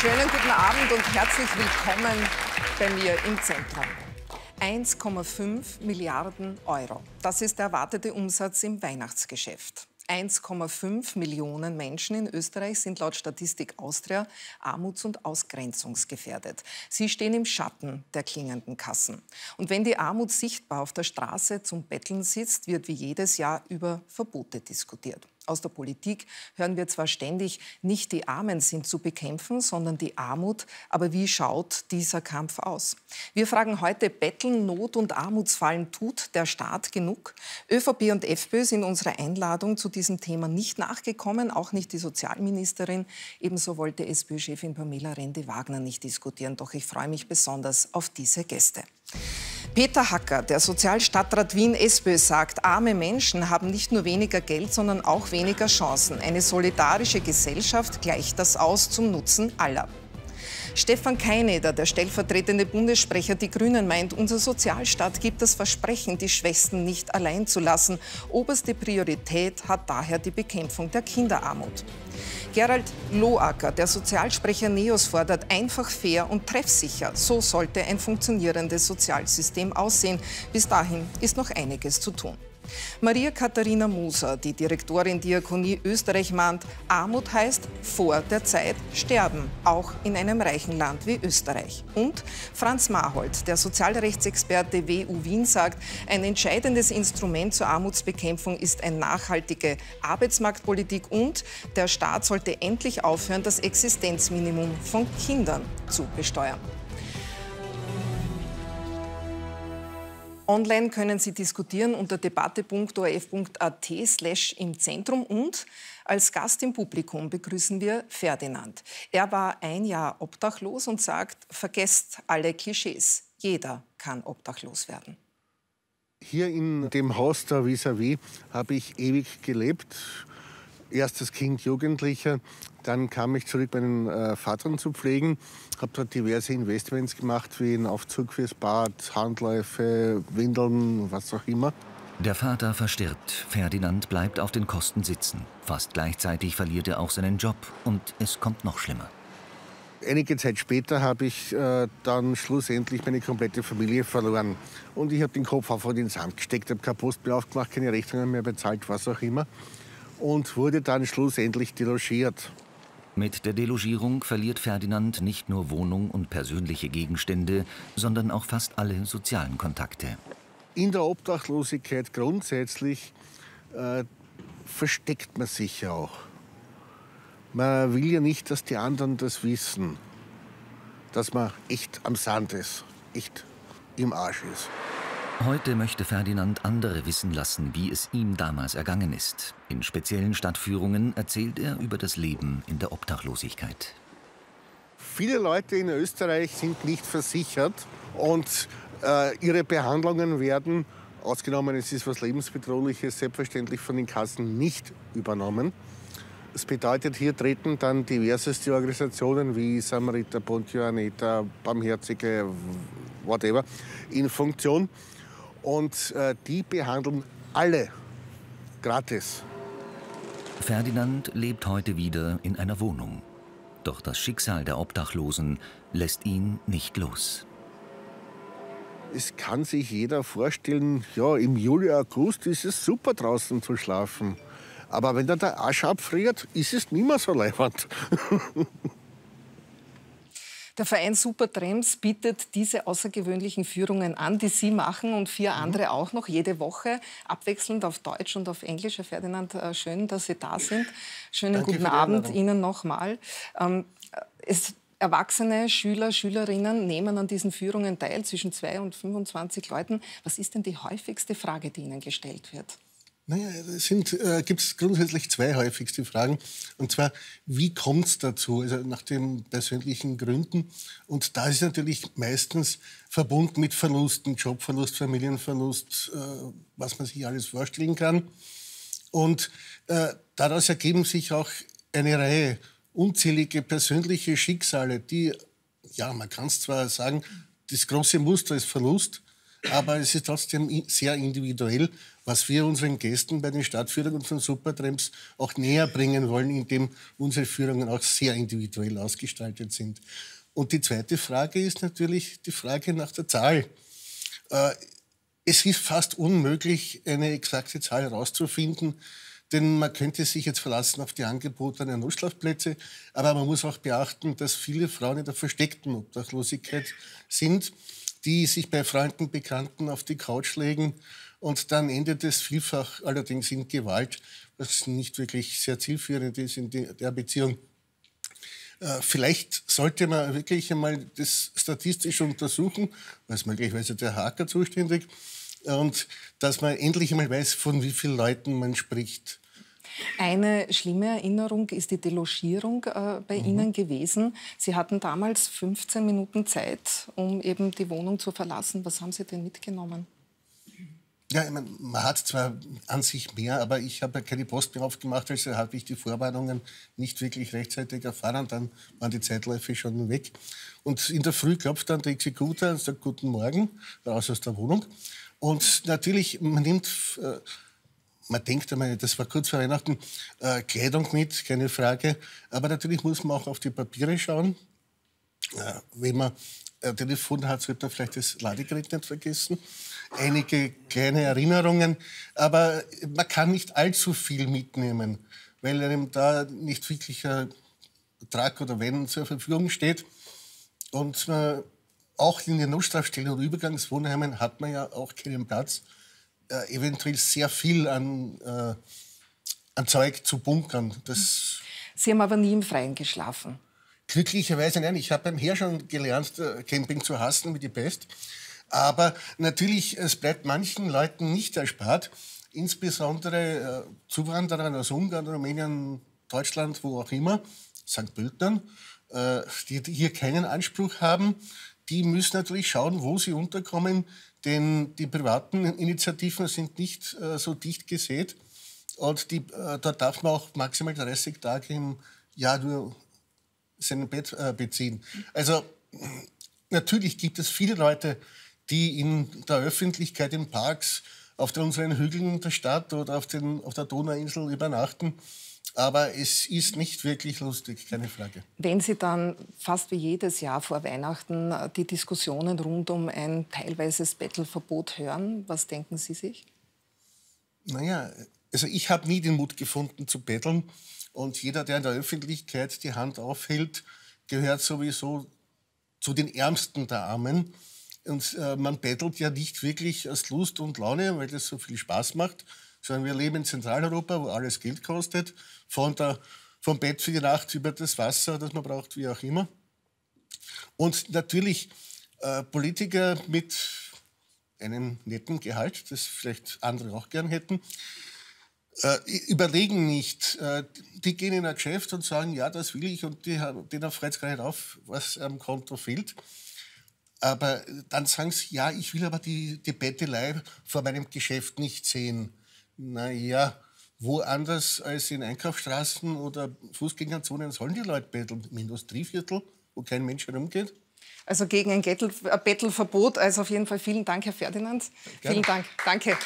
schönen guten Abend und herzlich willkommen bei mir im Zentrum. 1,5 Milliarden Euro. Das ist der erwartete Umsatz im Weihnachtsgeschäft. 1,5 Millionen Menschen in Österreich sind laut Statistik Austria armuts- und ausgrenzungsgefährdet. Sie stehen im Schatten der klingenden Kassen. Und wenn die Armut sichtbar auf der Straße zum Betteln sitzt, wird wie jedes Jahr über Verbote diskutiert. Aus der Politik hören wir zwar ständig, nicht die Armen sind zu bekämpfen, sondern die Armut. Aber wie schaut dieser Kampf aus? Wir fragen heute, Betteln, Not und Armutsfallen tut der Staat genug? ÖVP und FPÖ sind unserer Einladung zu diesem Thema nicht nachgekommen, auch nicht die Sozialministerin. Ebenso wollte SPÖ-Chefin Pamela Rende-Wagner nicht diskutieren. Doch ich freue mich besonders auf diese Gäste. Peter Hacker, der Sozialstadtrat Wien SPÖ, sagt, arme Menschen haben nicht nur weniger Geld, sondern auch weniger Chancen. Eine solidarische Gesellschaft gleicht das aus zum Nutzen aller. Stefan Keineder, der stellvertretende Bundessprecher Die Grünen, meint, unser Sozialstaat gibt das Versprechen, die Schwestern nicht allein zu lassen. Oberste Priorität hat daher die Bekämpfung der Kinderarmut. Gerald Loacker, der Sozialsprecher NEOS, fordert einfach fair und treffsicher. So sollte ein funktionierendes Sozialsystem aussehen. Bis dahin ist noch einiges zu tun. Maria Katharina Moser, die Direktorin Diakonie Österreich, mahnt, Armut heißt vor der Zeit sterben, auch in einem reichen Land wie Österreich. Und Franz Mahold, der Sozialrechtsexperte WU Wien, sagt, ein entscheidendes Instrument zur Armutsbekämpfung ist eine nachhaltige Arbeitsmarktpolitik und der Staat sollte endlich aufhören, das Existenzminimum von Kindern zu besteuern. Online können Sie diskutieren unter debatte.orf.at slash im Zentrum und als Gast im Publikum begrüßen wir Ferdinand. Er war ein Jahr obdachlos und sagt, vergesst alle Klischees. Jeder kann obdachlos werden. Hier in dem Haus da vis-à-vis -vis, habe ich ewig gelebt. Erstes Kind, Jugendlicher. Dann kam ich zurück, meinen äh, Vater zu pflegen, habe dort diverse Investments gemacht, wie einen Aufzug fürs Bad, Handläufe, Windeln, was auch immer. Der Vater verstirbt, Ferdinand bleibt auf den Kosten sitzen. Fast gleichzeitig verliert er auch seinen Job und es kommt noch schlimmer. Einige Zeit später habe ich äh, dann schlussendlich meine komplette Familie verloren. Und ich habe den Kopf einfach in den Sand gesteckt, habe keine Post mehr aufgemacht, keine Rechnungen mehr bezahlt, was auch immer. Und wurde dann schlussendlich delogiert. Mit der Delogierung verliert Ferdinand nicht nur Wohnung und persönliche Gegenstände, sondern auch fast alle sozialen Kontakte. In der Obdachlosigkeit grundsätzlich äh, versteckt man sich ja auch. Man will ja nicht, dass die anderen das wissen, dass man echt am Sand ist, echt im Arsch ist. Heute möchte Ferdinand andere wissen lassen, wie es ihm damals ergangen ist. In speziellen Stadtführungen erzählt er über das Leben in der Obdachlosigkeit. Viele Leute in Österreich sind nicht versichert und äh, ihre Behandlungen werden, ausgenommen es ist was Lebensbedrohliches, selbstverständlich von den Kassen nicht übernommen. Das bedeutet, hier treten dann diverseste Organisationen wie Samariterbund, Johanniter, Barmherzige, whatever, in Funktion. Und äh, die behandeln alle gratis. Ferdinand lebt heute wieder in einer Wohnung. Doch das Schicksal der Obdachlosen lässt ihn nicht los. Es kann sich jeder vorstellen, ja, im Juli, August ist es super draußen zu schlafen. Aber wenn dann der Arsch abfriert, ist es nicht mehr so leibend. Der Verein Supertrems bietet diese außergewöhnlichen Führungen an, die Sie machen und vier mhm. andere auch noch jede Woche, abwechselnd auf Deutsch und auf Englisch. Herr Ferdinand, äh, schön, dass Sie da sind. Schönen Danke guten Abend Ihnen nochmal. Ähm, es Erwachsene, Schüler, Schülerinnen nehmen an diesen Führungen teil, zwischen 2 und 25 Leuten. Was ist denn die häufigste Frage, die Ihnen gestellt wird? Naja, es äh, gibt grundsätzlich zwei häufigste Fragen. Und zwar, wie kommt es dazu? Also nach den persönlichen Gründen. Und da ist natürlich meistens verbunden mit Verlusten, Jobverlust, Familienverlust, äh, was man sich alles vorstellen kann. Und äh, daraus ergeben sich auch eine Reihe unzählige persönliche Schicksale, die, ja, man kann es zwar sagen, das große Muster ist Verlust, aber es ist trotzdem sehr individuell was wir unseren Gästen bei den Stadtführungen und unseren Supertramps auch näher bringen wollen, indem unsere Führungen auch sehr individuell ausgestaltet sind. Und die zweite Frage ist natürlich die Frage nach der Zahl. Äh, es ist fast unmöglich, eine exakte Zahl herauszufinden, denn man könnte sich jetzt verlassen auf die Angebote an Notschlafplätze, aber man muss auch beachten, dass viele Frauen in der versteckten Obdachlosigkeit sind, die sich bei Freunden, Bekannten auf die Couch legen und dann endet es vielfach allerdings in Gewalt, was nicht wirklich sehr zielführend ist in der Beziehung. Äh, vielleicht sollte man wirklich einmal das statistisch untersuchen, was möglicherweise der Hacker zuständig und dass man endlich einmal weiß, von wie vielen Leuten man spricht. Eine schlimme Erinnerung ist die Delogierung äh, bei mhm. Ihnen gewesen. Sie hatten damals 15 Minuten Zeit, um eben die Wohnung zu verlassen. Was haben Sie denn mitgenommen? Ja, ich mein, man hat zwar an sich mehr, aber ich habe ja keine Post mehr aufgemacht, also habe ich die Vorwarnungen nicht wirklich rechtzeitig erfahren. Dann waren die Zeitläufe schon weg. Und in der Früh klopft dann der Exekutor und sagt Guten Morgen, raus aus der Wohnung. Und natürlich, man nimmt, äh, man denkt einmal, das war kurz vor Weihnachten, äh, Kleidung mit, keine Frage. Aber natürlich muss man auch auf die Papiere schauen. Äh, wenn man äh, den hat, sollte er vielleicht das Ladegerät nicht vergessen. Einige kleine Erinnerungen, aber man kann nicht allzu viel mitnehmen, weil einem da nicht wirklich ein Truck oder Van zur Verfügung steht. Und äh, auch in den Notstrafstellen oder Übergangswohnheimen hat man ja auch keinen Platz, äh, eventuell sehr viel an, äh, an Zeug zu bunkern. Das Sie haben aber nie im Freien geschlafen. Glücklicherweise nein, ich habe beim Heer schon gelernt, äh, Camping zu hassen wie die Pest. Aber natürlich, es bleibt manchen Leuten nicht erspart, insbesondere äh, Zuwanderern aus Ungarn, Rumänien, Deutschland, wo auch immer, St. Pöltern, äh, die hier keinen Anspruch haben, die müssen natürlich schauen, wo sie unterkommen, denn die privaten Initiativen sind nicht so dicht gesät. Und die, dort darf man auch maximal 30 Tage im Jahr nur seinem Bett äh, beziehen. Also natürlich gibt es viele Leute, die in der Öffentlichkeit, in Parks, auf den unseren Hügeln der Stadt oder auf, den, auf der Donauinsel übernachten. Aber es ist nicht wirklich lustig, keine Frage. Wenn Sie dann fast wie jedes Jahr vor Weihnachten äh, die Diskussionen rund um ein teilweises Bettelverbot hören, was denken Sie sich? Naja, also ich habe nie den Mut gefunden zu betteln. Und jeder, der in der Öffentlichkeit die Hand aufhält, gehört sowieso zu den Ärmsten der Armen. Und äh, man bettelt ja nicht wirklich aus Lust und Laune, weil das so viel Spaß macht, sondern wir leben in Zentraleuropa, wo alles Geld kostet, von der, vom Bett für die Nacht über das Wasser, das man braucht, wie auch immer. Und natürlich äh, Politiker mit einem netten Gehalt, das vielleicht andere auch gern hätten, äh, überlegen nicht. Äh, die gehen in ein Geschäft und sagen, ja, das will ich und die, denen freut es gar nicht auf, was am Konto fehlt. Aber dann sagen sie, ja, ich will aber die, die Bettelei vor meinem Geschäft nicht sehen. Naja, woanders als in Einkaufsstraßen oder Fußgängerzonen sollen die Leute betteln. Im Industrieviertel, wo kein Mensch herumgeht. Also gegen ein Bettelverbot. Also auf jeden Fall vielen Dank, Herr Ferdinand. Gerne. Vielen Dank. Danke.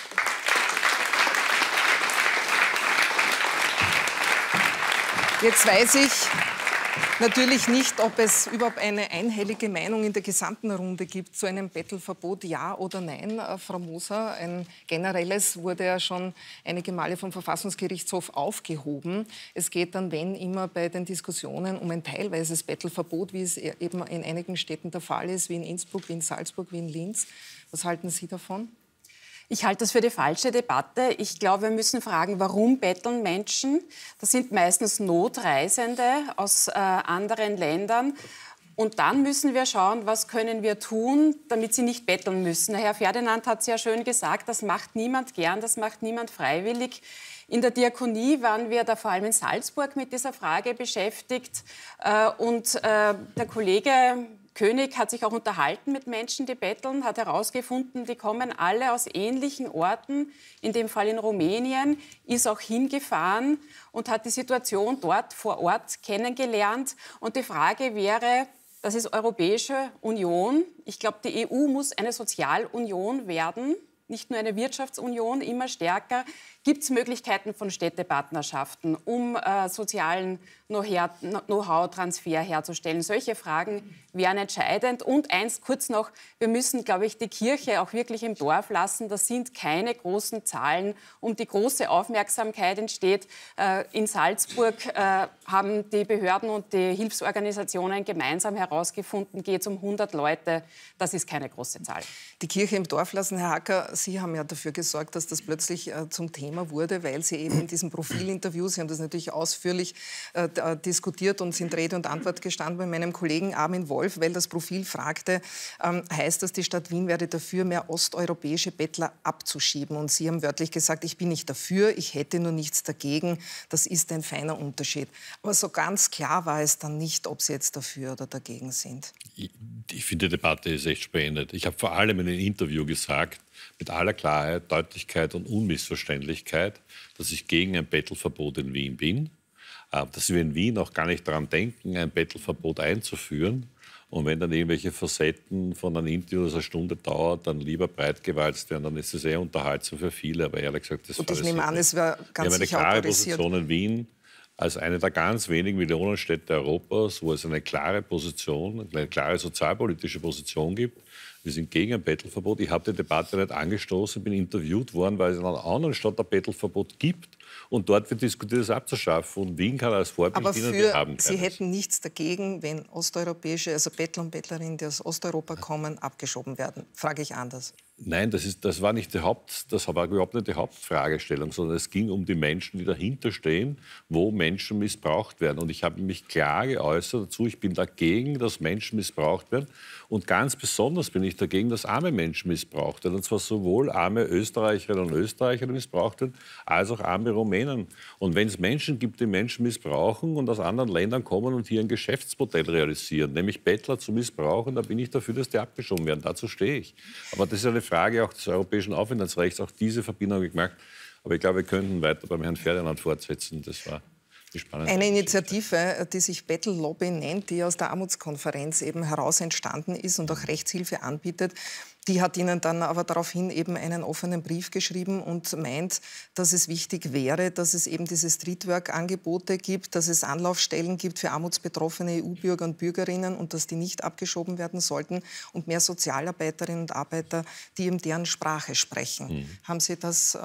Jetzt weiß ich natürlich nicht, ob es überhaupt eine einhellige Meinung in der gesamten Runde gibt zu einem Bettelverbot, ja oder nein. Äh, Frau Moser, ein generelles wurde ja schon einige Male vom Verfassungsgerichtshof aufgehoben. Es geht dann, wenn immer, bei den Diskussionen um ein teilweises Bettelverbot, wie es e-, eben in einigen Städten der Fall ist, wie in Innsbruck, wie in Salzburg, wie in Linz. Was halten Sie davon? Ich halte das für die falsche Debatte. Ich glaube, wir müssen fragen, warum betteln Menschen? Das sind meistens Notreisende aus äh, anderen Ländern. Und dann müssen wir schauen, was können wir tun, damit sie nicht betteln müssen. Herr Ferdinand hat es ja schön gesagt, das macht niemand gern, das macht niemand freiwillig. In der Diakonie waren wir da vor allem in Salzburg mit dieser Frage beschäftigt. Äh, und äh, der Kollege König hat sich auch unterhalten mit Menschen, die betteln, hat herausgefunden, die kommen alle aus ähnlichen Orten, in dem Fall in Rumänien, ist auch hingefahren und hat die Situation dort vor Ort kennengelernt. Und die Frage wäre, das ist Europäische Union. Ich glaube, die EU muss eine Sozialunion werden, nicht nur eine Wirtschaftsunion, immer stärker. Gibt es Möglichkeiten von Städtepartnerschaften, um äh, sozialen Know-how-Transfer herzustellen? Solche Fragen wären entscheidend. Und eins kurz noch, wir müssen, glaube ich, die Kirche auch wirklich im Dorf lassen. Das sind keine großen Zahlen um die große Aufmerksamkeit entsteht. Äh, in Salzburg äh, haben die Behörden und die Hilfsorganisationen gemeinsam herausgefunden, geht es um 100 Leute. Das ist keine große Zahl. Die Kirche im Dorf lassen, Herr Hacker, Sie haben ja dafür gesorgt, dass das plötzlich äh, zum Thema Thema wurde, weil sie eben in diesem Profilinterview, Sie haben das natürlich ausführlich äh, diskutiert und sind Rede und Antwort gestanden bei meinem Kollegen Armin Wolf, weil das Profil fragte, ähm, heißt das, die Stadt Wien werde dafür, mehr osteuropäische Bettler abzuschieben? Und Sie haben wörtlich gesagt, ich bin nicht dafür, ich hätte nur nichts dagegen. Das ist ein feiner Unterschied. Aber so ganz klar war es dann nicht, ob Sie jetzt dafür oder dagegen sind. Ich, ich finde, die Debatte ist echt spendet. Ich habe vor allem in einem Interview gesagt, mit aller Klarheit, Deutlichkeit und Unmissverständlichkeit, dass ich gegen ein Bettelverbot in Wien bin, äh, dass wir in Wien auch gar nicht daran denken, ein Bettelverbot einzuführen. Und wenn dann irgendwelche Facetten von einem Interview, das eine Stunde dauert, dann lieber breitgewalzt werden, dann ist es sehr unterhaltsam für viele. Aber ehrlich gesagt, das und ich nehme an, es wäre ganz Wir haben eine klare Position in Wien als eine der ganz wenigen Millionenstädte Europas, wo es eine klare Position, eine klare sozialpolitische Position gibt, wir sind gegen ein Bettelverbot. Ich habe die Debatte nicht angestoßen, bin interviewt worden, weil es in einer anderen Stadt ein Bettelverbot gibt. Und dort wird diskutiert, das abzuschaffen. Und Wien kann als Vorbild Aber dienen, wir haben Sie hätten nichts dagegen, wenn osteuropäische, also Bettler und Bettlerinnen, die aus Osteuropa kommen, abgeschoben werden. Frage ich anders. Nein, das, ist, das, war nicht die Haupt, das war überhaupt nicht die Hauptfragestellung, sondern es ging um die Menschen, die dahinter stehen, wo Menschen missbraucht werden. Und ich habe mich klar geäußert dazu, ich bin dagegen, dass Menschen missbraucht werden. Und ganz besonders bin ich dagegen, dass arme Menschen missbraucht werden. Und zwar sowohl arme Österreicherinnen und Österreicher missbraucht werden, als auch arme Rumänen. Und wenn es Menschen gibt, die Menschen missbrauchen und aus anderen Ländern kommen und hier ein Geschäftsmodell realisieren, nämlich Bettler zu missbrauchen, dann bin ich dafür, dass die abgeschoben werden. Dazu stehe ich. Aber das ist eine Frage auch des europäischen Aufenthaltsrechts. Auch diese Verbindung habe gemerkt. Aber ich glaube, wir könnten weiter beim Herrn Ferdinand fortsetzen. Das war eine Initiative, die sich Battle Lobby nennt, die aus der Armutskonferenz eben heraus entstanden ist und auch Rechtshilfe anbietet, die hat ihnen dann aber daraufhin eben einen offenen Brief geschrieben und meint, dass es wichtig wäre, dass es eben diese Streetwork-Angebote gibt, dass es Anlaufstellen gibt für armutsbetroffene EU-Bürger und Bürgerinnen und dass die nicht abgeschoben werden sollten und mehr Sozialarbeiterinnen und Arbeiter, die eben deren Sprache sprechen. Mhm. Haben Sie das äh,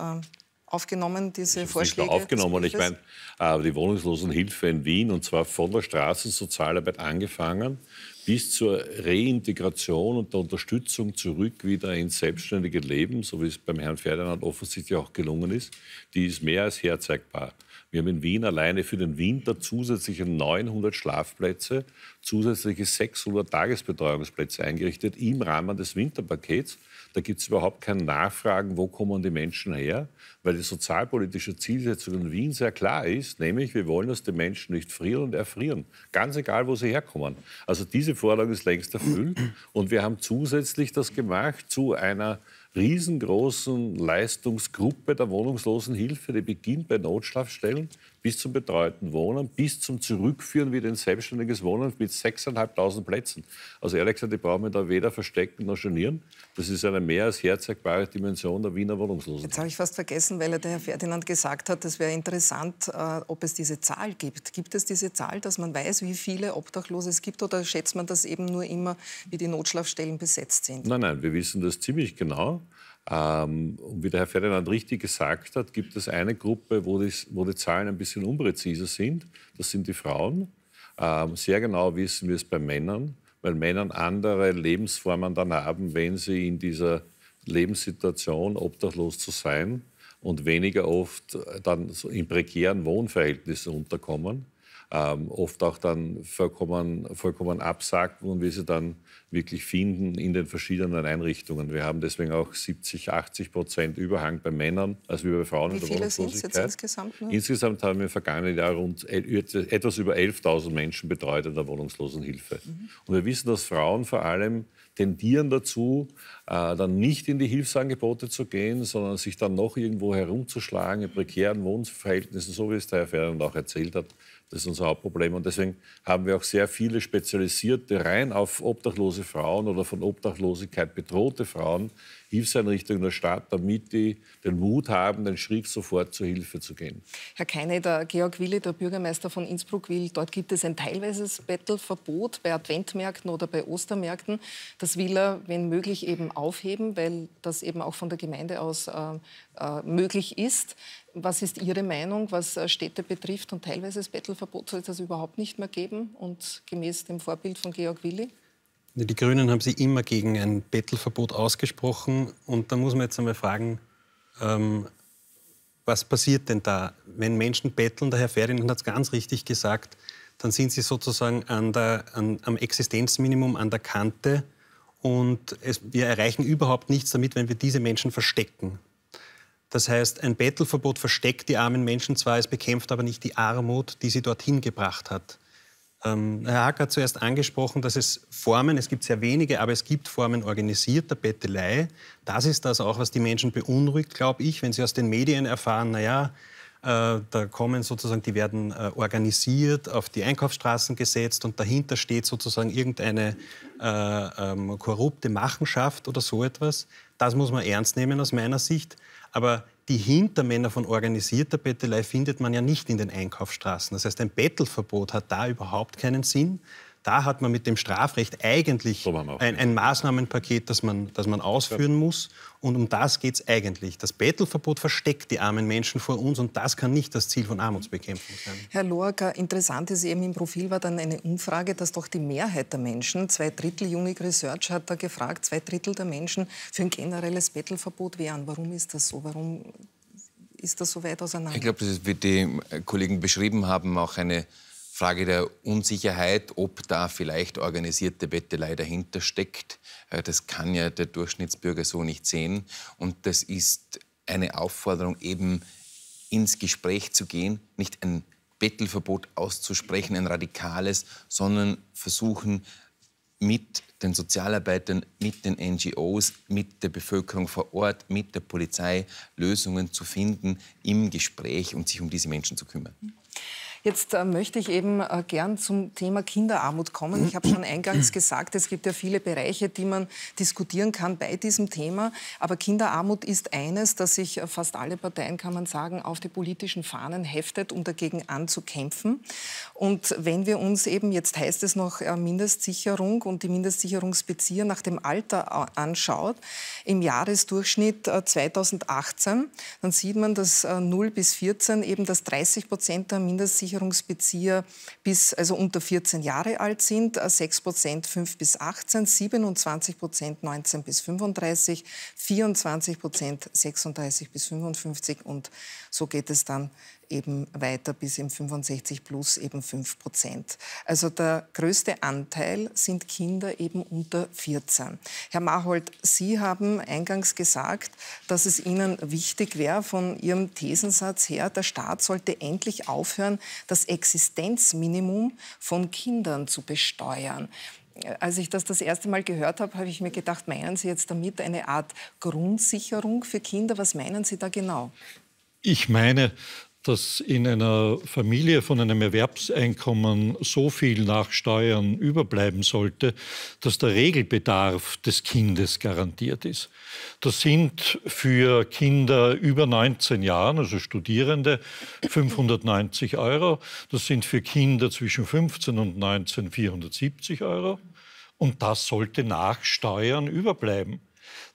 aufgenommen, diese das Vorschläge? aufgenommen. ich meine, äh, die Wohnungslosenhilfe in Wien, und zwar von der Straßensozialarbeit angefangen, bis zur Reintegration und der Unterstützung zurück wieder ins selbstständige Leben, so wie es beim Herrn Ferdinand offensichtlich auch gelungen ist, die ist mehr als herzeigbar. Wir haben in Wien alleine für den Winter zusätzliche 900 Schlafplätze, zusätzliche 600 Tagesbetreuungsplätze eingerichtet im Rahmen des Winterpakets. Da gibt es überhaupt keine Nachfragen, wo kommen die Menschen her, weil die sozialpolitische Zielsetzung in Wien sehr klar ist, nämlich wir wollen, dass die Menschen nicht frieren und erfrieren, ganz egal, wo sie herkommen. Also diese Vorlage ist längst erfüllt und wir haben zusätzlich das gemacht zu einer riesengroßen Leistungsgruppe der Wohnungslosenhilfe, die beginnt bei Notschlafstellen bis zum betreuten Wohnen, bis zum Zurückführen wieder in selbstständiges Wohnen mit 6.500 Plätzen. Also ehrlich gesagt, die brauchen wir da weder verstecken noch genieren. Das ist eine mehr als herzeigbare Dimension der Wiener Wohnungslosen. Jetzt habe ich fast vergessen, weil der Herr Ferdinand gesagt hat, es wäre interessant, äh, ob es diese Zahl gibt. Gibt es diese Zahl, dass man weiß, wie viele Obdachlose es gibt oder schätzt man das eben nur immer, wie die Notschlafstellen besetzt sind? Nein, nein, wir wissen das ziemlich genau. Ähm, und wie der Herr Ferdinand richtig gesagt hat, gibt es eine Gruppe, wo die, wo die Zahlen ein bisschen unpräziser sind. Das sind die Frauen. Ähm, sehr genau wissen wir es bei Männern, weil Männer andere Lebensformen dann haben, wenn sie in dieser Lebenssituation obdachlos zu sein und weniger oft dann so in prekären Wohnverhältnissen unterkommen ähm, oft auch dann vollkommen, vollkommen absagt und wir sie dann wirklich finden in den verschiedenen Einrichtungen. Wir haben deswegen auch 70, 80 Prozent Überhang bei Männern als wir bei Frauen. Wie viele sind es jetzt insgesamt? Noch? Insgesamt haben wir im vergangenen Jahr rund etwas über 11.000 Menschen betreut in der Wohnungslosenhilfe. Mhm. Und wir wissen, dass Frauen vor allem tendieren dazu, äh, dann nicht in die Hilfsangebote zu gehen, sondern sich dann noch irgendwo herumzuschlagen in prekären Wohnverhältnissen, so wie es der Herr Ferdinand auch erzählt hat, das ist unser Hauptproblem. Und deswegen haben wir auch sehr viele spezialisierte, rein auf obdachlose Frauen oder von Obdachlosigkeit bedrohte Frauen Hilfseinrichtungen der Stadt, damit die den Mut haben, den Schritt sofort zur Hilfe zu gehen. Herr Keine, der Georg Willi, der Bürgermeister von Innsbruck, will, dort gibt es ein teilweises Bettelverbot bei Adventmärkten oder bei Ostermärkten. Das will er, wenn möglich, eben aufheben, weil das eben auch von der Gemeinde aus äh, äh möglich ist. Was ist Ihre Meinung, was äh, Städte betrifft und teilweise das Bettelverbot soll es das überhaupt nicht mehr geben und gemäß dem Vorbild von Georg Willi? Die Grünen haben sich immer gegen ein Bettelverbot ausgesprochen. Und da muss man jetzt einmal fragen, ähm, was passiert denn da? Wenn Menschen betteln, der Herr Ferdinand hat es ganz richtig gesagt, dann sind sie sozusagen an der, an, am Existenzminimum, an der Kante. Und es, wir erreichen überhaupt nichts damit, wenn wir diese Menschen verstecken. Das heißt, ein Bettelverbot versteckt die armen Menschen zwar, es bekämpft aber nicht die Armut, die sie dorthin gebracht hat. Ähm, Herr Hacker hat zuerst angesprochen, dass es Formen, es gibt sehr wenige, aber es gibt Formen organisierter Bettelei. Das ist das auch, was die Menschen beunruhigt, glaube ich, wenn sie aus den Medien erfahren, naja, äh, da kommen sozusagen, die werden äh, organisiert, auf die Einkaufsstraßen gesetzt und dahinter steht sozusagen irgendeine äh, ähm, korrupte Machenschaft oder so etwas. Das muss man ernst nehmen aus meiner Sicht. Aber die Hintermänner von organisierter Bettelei findet man ja nicht in den Einkaufsstraßen. Das heißt, ein Bettelverbot hat da überhaupt keinen Sinn. Da hat man mit dem Strafrecht eigentlich so ein, ein, Maßnahmenpaket, das man, das man ausführen ja. muss. Und um das geht es eigentlich. Das Bettelverbot versteckt die armen Menschen vor uns und das kann nicht das Ziel von Armutsbekämpfung sein. Herr Loacker, interessant ist eben im Profil war dann eine Umfrage, dass doch die Mehrheit der Menschen, zwei Drittel Jungig Research hat da gefragt, zwei Drittel der Menschen für ein generelles Bettelverbot wären. Warum ist das so? Warum ist das so weit auseinander? Ich glaube, das ist, wie die Kollegen beschrieben haben, auch eine Frage der Unsicherheit, ob da vielleicht organisierte Bettelei dahinter steckt. Äh, das kann ja der Durchschnittsbürger so nicht sehen. Und das ist eine Aufforderung, eben ins Gespräch zu gehen, nicht ein Bettelverbot auszusprechen, ein radikales, sondern versuchen, mit den Sozialarbeitern, mit den NGOs, mit der Bevölkerung vor Ort, mit der Polizei Lösungen zu finden im Gespräch und sich um diese Menschen zu kümmern. Jetzt äh, möchte ich eben äh, gern zum Thema Kinderarmut kommen. Ich habe schon eingangs gesagt, es gibt ja viele Bereiche, die man diskutieren kann bei diesem Thema. Aber Kinderarmut ist eines, das sich äh, fast alle Parteien, kann man sagen, auf die politischen Fahnen heftet, um dagegen anzukämpfen. Und wenn wir uns eben, jetzt heißt es noch äh, Mindestsicherung und die Mindestsicherungsbezieher nach dem Alter anschaut, im Jahresdurchschnitt 2018, äh, dann sieht man, dass 0 äh, bis 14 eben, dass 30 Prozent der Mindestsicherungsbezieher bis, also unter 14 Jahre alt sind, 6 Prozent 5 bis 18, 27 Prozent 19 bis 35, 24 Prozent 36 bis 55 und so geht es dann eben weiter bis im 65 plus eben 5 Prozent. Also der größte Anteil sind Kinder eben unter 14. Herr Mahold, Sie haben eingangs gesagt, dass es Ihnen wichtig wäre von Ihrem Thesensatz her, der Staat sollte endlich aufhören, das Existenzminimum von Kindern zu besteuern als ich das das erste Mal gehört habe, habe ich mir gedacht, meinen Sie jetzt damit eine Art Grundsicherung für Kinder? Was meinen Sie da genau? Ich meine, dass in einer Familie von einem Erwerbseinkommen so viel nach Steuern überbleiben sollte, dass der Regelbedarf des Kindes garantiert ist. Das sind für Kinder über 19 Jahren, also Studierende, 590 Euro. Das sind für Kinder zwischen 15 und 19 470 Euro. Und das sollte nach Steuern überbleiben.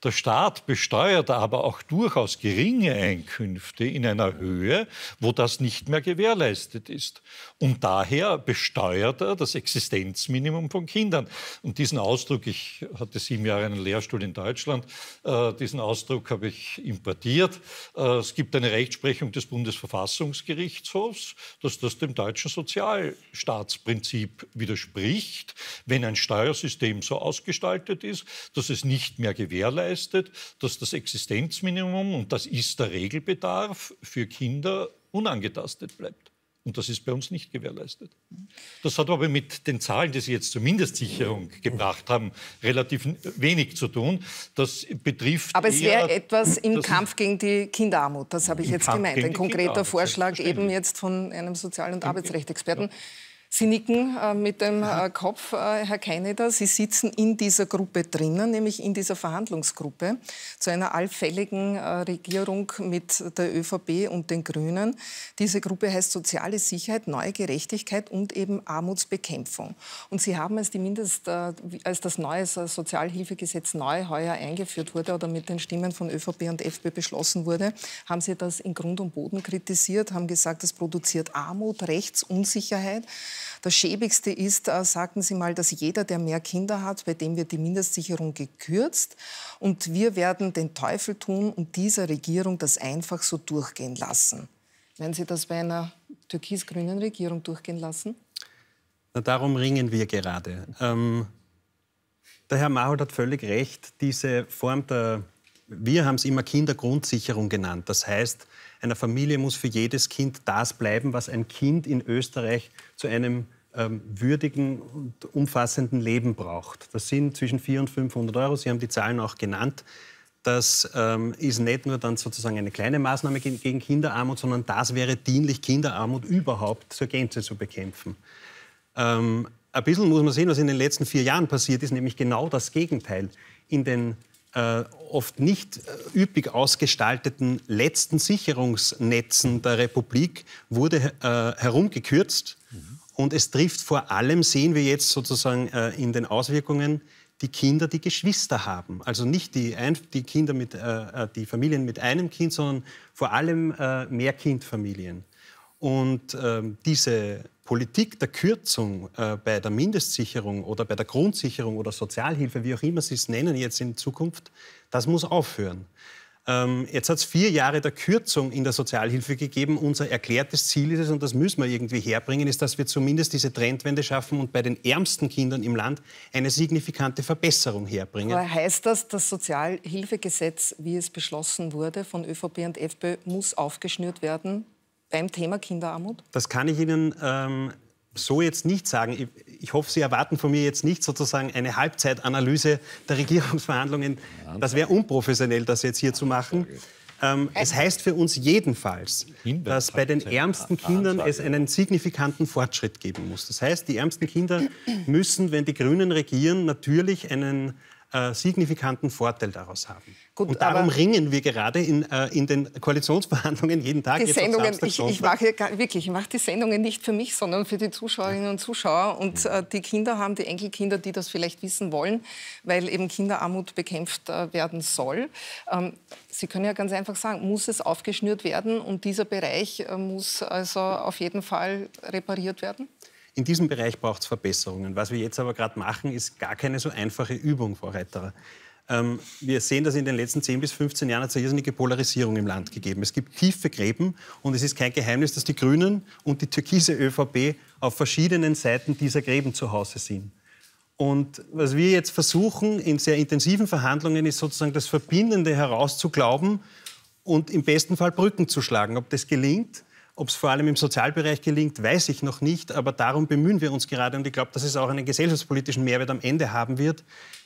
Der Staat besteuert aber auch durchaus geringe Einkünfte in einer Höhe, wo das nicht mehr gewährleistet ist. Und daher besteuert er das Existenzminimum von Kindern. Und diesen Ausdruck, ich hatte sieben Jahre einen Lehrstuhl in Deutschland, äh, diesen Ausdruck habe ich importiert. Äh, es gibt eine Rechtsprechung des Bundesverfassungsgerichtshofs, dass das dem deutschen Sozialstaatsprinzip widerspricht, wenn ein Steuersystem so ausgestaltet ist, dass es nicht mehr gewährleistet gewährleistet, dass das Existenzminimum und das ist der Regelbedarf für Kinder unangetastet bleibt. Und das ist bei uns nicht gewährleistet. Das hat aber mit den Zahlen, die Sie jetzt zur Mindestsicherung gebracht haben, relativ wenig zu tun. Das betrifft. Aber es wäre etwas im Kampf gegen die Kinderarmut, das habe ich jetzt Kampf gemeint. Ein konkreter Vorschlag eben jetzt von einem Sozial- und Arbeitsrechtsexperten. Ja. Sie nicken äh, mit dem äh, Kopf, äh, Herr Keineder. Sie sitzen in dieser Gruppe drinnen, nämlich in dieser Verhandlungsgruppe zu einer allfälligen äh, Regierung mit der ÖVP und den Grünen. Diese Gruppe heißt Soziale Sicherheit, Neue Gerechtigkeit und eben Armutsbekämpfung. Und Sie haben als, die Mindest, äh, als das neue Sozialhilfegesetz neu heuer eingeführt wurde oder mit den Stimmen von ÖVP und FPÖ beschlossen wurde, haben Sie das in Grund und Boden kritisiert, haben gesagt, das produziert Armut, Rechtsunsicherheit. Das Schäbigste ist, äh, sagten Sie mal, dass jeder, der mehr Kinder hat, bei dem wird die Mindestsicherung gekürzt. Und wir werden den Teufel tun und dieser Regierung das einfach so durchgehen lassen. Werden Sie das bei einer türkis-grünen Regierung durchgehen lassen? Na, darum ringen wir gerade. Ähm, der Herr Mahold hat völlig recht. Diese Form der, wir haben es immer Kindergrundsicherung genannt. Das heißt, einer Familie muss für jedes Kind das bleiben, was ein Kind in Österreich zu einem ähm, würdigen und umfassenden Leben braucht. Das sind zwischen 400 und 500 Euro. Sie haben die Zahlen auch genannt. Das ähm, ist nicht nur dann sozusagen eine kleine Maßnahme gegen, gegen Kinderarmut, sondern das wäre dienlich, Kinderarmut überhaupt zur Gänze zu bekämpfen. Ähm, ein bisschen muss man sehen, was in den letzten vier Jahren passiert ist, nämlich genau das Gegenteil. In den äh, oft nicht äh, üppig ausgestalteten letzten Sicherungsnetzen der Republik wurde äh, herumgekürzt. Mhm. Und es trifft vor allem, sehen wir jetzt sozusagen äh, in den Auswirkungen, die Kinder, die Geschwister haben. Also nicht die, Ein die Kinder mit, äh, äh die Familien mit einem Kind, sondern vor allem äh, Mehrkindfamilien. Und ähm, diese Politik der Kürzung äh, bei der Mindestsicherung oder bei der Grundsicherung oder Sozialhilfe, wie auch immer Sie es nennen jetzt in Zukunft, das muss aufhören. Ähm, jetzt hat es vier Jahre der Kürzung in der Sozialhilfe gegeben. Unser erklärtes Ziel ist es, und das müssen wir irgendwie herbringen, ist, dass wir zumindest diese Trendwende schaffen und bei den ärmsten Kindern im Land eine signifikante Verbesserung herbringen. Aber heißt das, das Sozialhilfegesetz, wie es beschlossen wurde von ÖVP und FPÖ, muss aufgeschnürt werden? beim Thema Kinderarmut? Das kann ich Ihnen ähm, so jetzt nicht sagen. Ich, ich, hoffe, Sie erwarten von mir jetzt nicht sozusagen eine Halbzeitanalyse der Regierungsverhandlungen. Das wäre unprofessionell, das jetzt hier zu machen. Ähm, es äh. heißt für uns jedenfalls, dass bei den ärmsten Kindern es einen signifikanten Fortschritt geben muss. Das heißt, die ärmsten Kinder müssen, wenn die Grünen regieren, natürlich einen äh, signifikanten Vorteil daraus haben. Gut, und darum ringen wir gerade in, äh, in den Koalitionsverhandlungen jeden Tag. Die Sendungen, ich, ich mache wirklich, ich mache die Sendungen nicht für mich, sondern für die Zuschauerinnen und Zuschauer. Und äh, die Kinder haben, die Enkelkinder, die das vielleicht wissen wollen, weil eben Kinderarmut bekämpft äh, werden soll. Ähm, Sie können ja ganz einfach sagen, muss es aufgeschnürt werden und dieser Bereich äh, muss also auf jeden Fall repariert werden? In diesem Bereich braucht es Verbesserungen. Was wir jetzt aber gerade machen, ist gar keine so einfache Übung, Frau Reiterer. Ähm, wir sehen, dass in den letzten 10 bis 15 Jahren eine irrsinnige Polarisierung im Land gegeben. Es gibt tiefe Gräben und es ist kein Geheimnis, dass die Grünen und die türkise ÖVP auf verschiedenen Seiten dieser Gräben zu Hause sind. Und was wir jetzt versuchen in sehr intensiven Verhandlungen ist sozusagen das Verbindende herauszuglauben und im besten Fall Brücken zu schlagen. Ob das gelingt, ob es vor allem im Sozialbereich gelingt, weiß ich noch nicht, aber darum bemühen wir uns gerade und ich glaube, dass es auch einen gesellschaftspolitischen Mehrwert am Ende haben wird,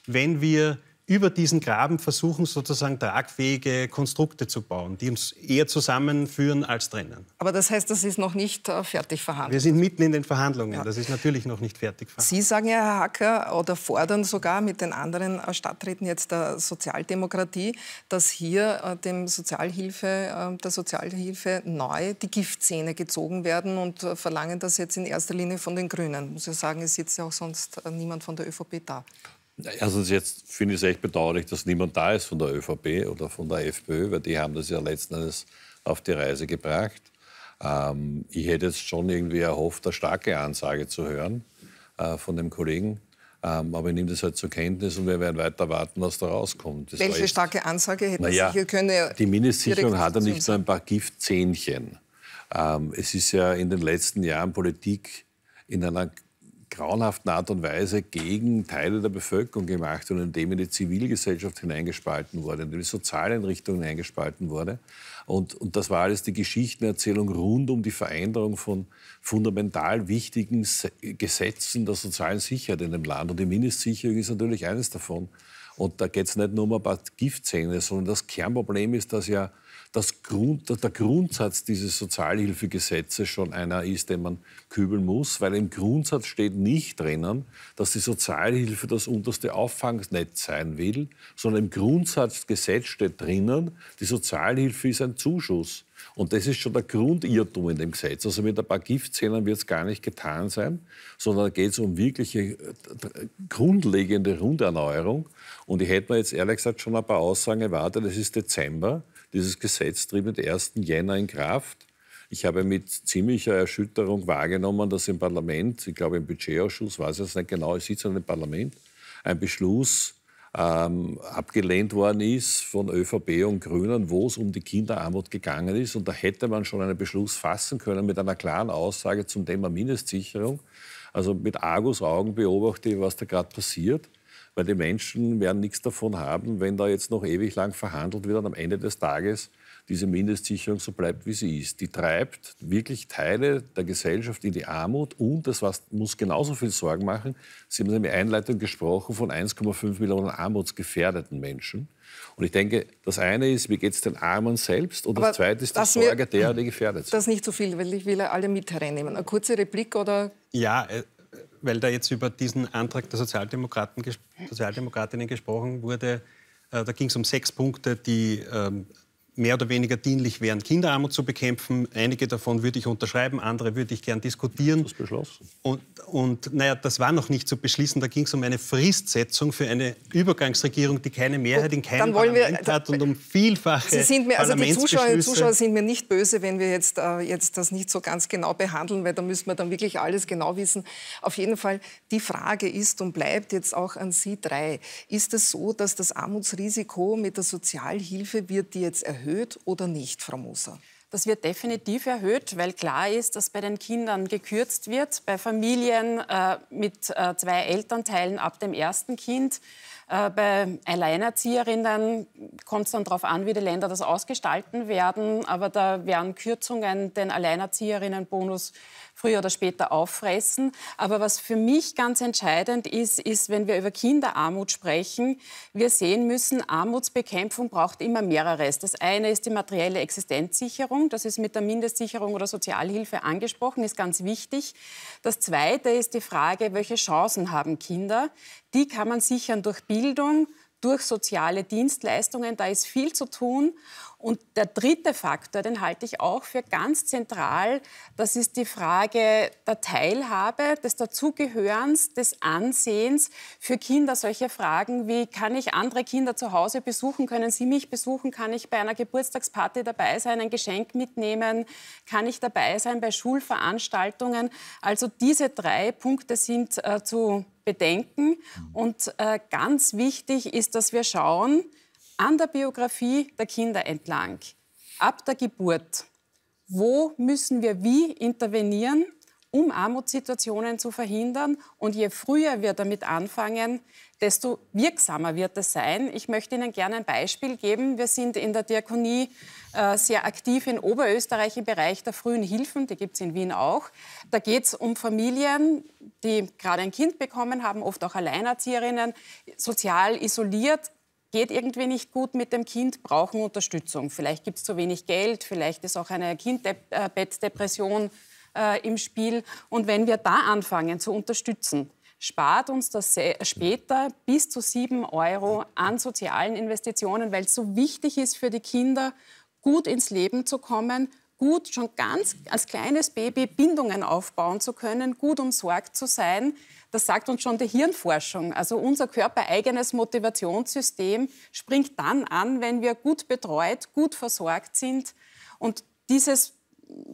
wenn wir über diesen Graben versuchen, sozusagen tragfähige Konstrukte zu bauen, die uns eher zusammenführen als trennen. Aber das heißt, das ist noch nicht äh, fertig verhandelt? Wir sind mitten in den Verhandlungen. Ja. Das ist natürlich noch nicht fertig verhandelt. Sie sagen ja, Herr Hacker, oder fordern sogar mit den anderen äh, Stadträten jetzt der äh, Sozialdemokratie, dass hier äh, dem Sozialhilfe, äh, der Sozialhilfe neu die Giftzähne gezogen werden und äh, verlangen das jetzt in erster Linie von den Grünen. Muss ja sagen, es sitzt ja auch sonst niemand von der ÖVP da. Erstens, jetzt finde ich es echt bedauerlich, dass niemand da ist von der ÖVP oder von der FPÖ, weil die haben das ja letzten Endes auf die Reise gebracht. Ähm, ich hätte jetzt schon irgendwie erhofft, eine starke Ansage zu hören äh, von dem Kollegen. Ähm, aber ich nehme das halt zur Kenntnis und wir werden weiter warten, was da rauskommt. Das Welche echt, starke Ansage hätten naja, Sie hier können? Die Mindestsicherung hat ja nicht nur ein paar Giftzähnchen. Ähm, es ist ja in den letzten Jahren Politik in einer grauenhaften Art und Weise gegen Teile der Bevölkerung gemacht und indem in die Zivilgesellschaft hineingespalten wurde, in die Sozialeinrichtungen hineingespalten wurde. Und, und das war alles die Geschichtenerzählung rund um die Veränderung von fundamental wichtigen Gesetzen der sozialen Sicherheit in dem Land. Und die Mindestsicherung ist natürlich eines davon. Und da geht es nicht nur um ein paar Giftzähne, sondern das Kernproblem ist, dass ja dass Grund, der Grundsatz dieses Sozialhilfegesetzes schon einer ist, den man kübeln muss, weil im Grundsatz steht nicht drinnen, dass die Sozialhilfe das unterste Auffangnetz sein will, sondern im Grundsatzgesetz steht drinnen, die Sozialhilfe ist ein Zuschuss. Und das ist schon der Grundirrtum in dem Gesetz. Also mit ein paar Giftzähnen wird es gar nicht getan sein, sondern da geht es um wirkliche äh, grundlegende Runderneuerung. Und ich hätte mir jetzt ehrlich gesagt schon ein paar Aussagen erwartet. Es ist Dezember. Dieses Gesetz trieb mit 1. Jänner in Kraft. Ich habe mit ziemlicher Erschütterung wahrgenommen, dass im Parlament, ich glaube im Budgetausschuss, weiß ich es nicht genau, ich sitze in einem Parlament, ein Beschluss ähm, abgelehnt worden ist von ÖVP und Grünen, wo es um die Kinderarmut gegangen ist. Und da hätte man schon einen Beschluss fassen können mit einer klaren Aussage zum Thema Mindestsicherung. Also mit Argusaugen beobachte ich, was da gerade passiert. Weil die Menschen werden nichts davon haben, wenn da jetzt noch ewig lang verhandelt wird und am Ende des Tages diese Mindestsicherung so bleibt, wie sie ist. Die treibt wirklich Teile der Gesellschaft in die Armut und das was, muss genauso viel Sorgen machen. Sie haben in der Einleitung gesprochen von 1,5 Millionen armutsgefährdeten Menschen. Und ich denke, das eine ist, wie geht es den Armen selbst? Und Aber das zweite ist die Sorge wir, derer, die gefährdet sind. Das nicht so viel, weil ich will ja alle mit hereinnehmen. Eine kurze Replik oder? Ja, äh, weil da jetzt über diesen Antrag der Sozialdemokraten, Sozialdemokratinnen gesprochen wurde, äh, da ging es um sechs Punkte, die ähm, mehr oder weniger dienlich wären, Kinderarmut zu bekämpfen. Einige davon würde ich unterschreiben, andere würde ich gern diskutieren. Das beschlossen. Und, und naja, das war noch nicht zu beschließen. Da ging es um eine Fristsetzung für eine Übergangsregierung, die keine Mehrheit in keinem Parlament wir, hat und um vielfache Sie sind mir, also die Zuschauer, Zuschauer, sind mir nicht böse, wenn wir jetzt, äh, jetzt das nicht so ganz genau behandeln, weil da müssen wir dann wirklich alles genau wissen. Auf jeden Fall, die Frage ist und bleibt jetzt auch an Sie drei, ist es so, dass das Armutsrisiko mit der Sozialhilfe wird die jetzt erhöht? erhöht oder nicht, Frau Moser? Das wird definitiv erhöht, weil klar ist, dass bei den Kindern gekürzt wird. Bei Familien äh, mit äh, zwei Elternteilen ab dem ersten Kind. Äh, bei Alleinerzieherinnen kommt es dann darauf an, wie die Länder das ausgestalten werden. Aber da werden Kürzungen den Alleinerzieherinnenbonus früher oder später auffressen. Aber was für mich ganz entscheidend ist, ist, wenn wir über Kinderarmut sprechen, wir sehen müssen, Armutsbekämpfung braucht immer mehreres. Das eine ist die materielle Existenzsicherung, das ist mit der Mindestsicherung oder Sozialhilfe angesprochen, ist ganz wichtig. Das zweite ist die Frage, welche Chancen haben Kinder? Die kann man sichern durch Bildung, durch soziale Dienstleistungen. Da ist viel zu tun. Und der dritte Faktor, den halte ich auch für ganz zentral, das ist die Frage der Teilhabe, des Dazugehörens, des Ansehens für Kinder. Solche Fragen wie, kann ich andere Kinder zu Hause besuchen, können sie mich besuchen, kann ich bei einer Geburtstagsparty dabei sein, ein Geschenk mitnehmen, kann ich dabei sein bei Schulveranstaltungen. Also diese drei Punkte sind äh, zu bedenken. Und äh, ganz wichtig ist, dass wir schauen, an der Biografie der Kinder entlang, ab der Geburt. Wo müssen wir wie intervenieren, um Armutssituationen zu verhindern? Und je früher wir damit anfangen, desto wirksamer wird es sein. Ich möchte Ihnen gerne ein Beispiel geben. Wir sind in der Diakonie äh, sehr aktiv in Oberösterreich im Bereich der frühen Hilfen. Die gibt es in Wien auch. Da geht es um Familien, die gerade ein Kind bekommen haben, oft auch Alleinerzieherinnen, sozial isoliert, geht irgendwie nicht gut mit dem Kind, brauchen Unterstützung. Vielleicht gibt es zu wenig Geld, vielleicht ist auch eine Kindbettdepression äh, äh, im Spiel. Und wenn wir da anfangen zu unterstützen, spart uns das später bis zu sieben Euro an sozialen Investitionen, weil es so wichtig ist für die Kinder, gut ins Leben zu kommen, gut schon ganz als kleines Baby Bindungen aufbauen zu können, gut umsorgt zu sein. Das sagt uns schon die Hirnforschung. Also unser körpereigenes Motivationssystem springt dann an, wenn wir gut betreut, gut versorgt sind. Und dieses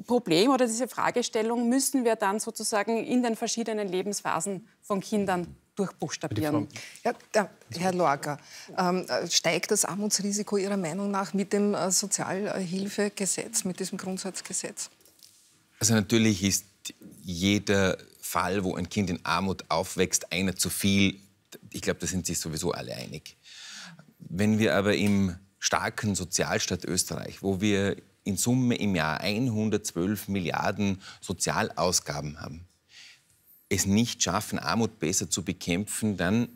Problem oder diese Fragestellung müssen wir dann sozusagen in den verschiedenen Lebensphasen von Kindern durchbuchstabieren. Ja, ja, Herr Lorca, ähm, steigt das Armutsrisiko Ihrer Meinung nach mit dem äh, Sozialhilfegesetz, mit diesem Grundsatzgesetz? Also natürlich ist jeder Fall, wo ein Kind in Armut aufwächst, einer zu viel, ich glaube, da sind sich sowieso alle einig. Wenn wir aber im starken Sozialstaat Österreich, wo wir in Summe im Jahr 112 Milliarden Sozialausgaben haben, es nicht schaffen, Armut besser zu bekämpfen, dann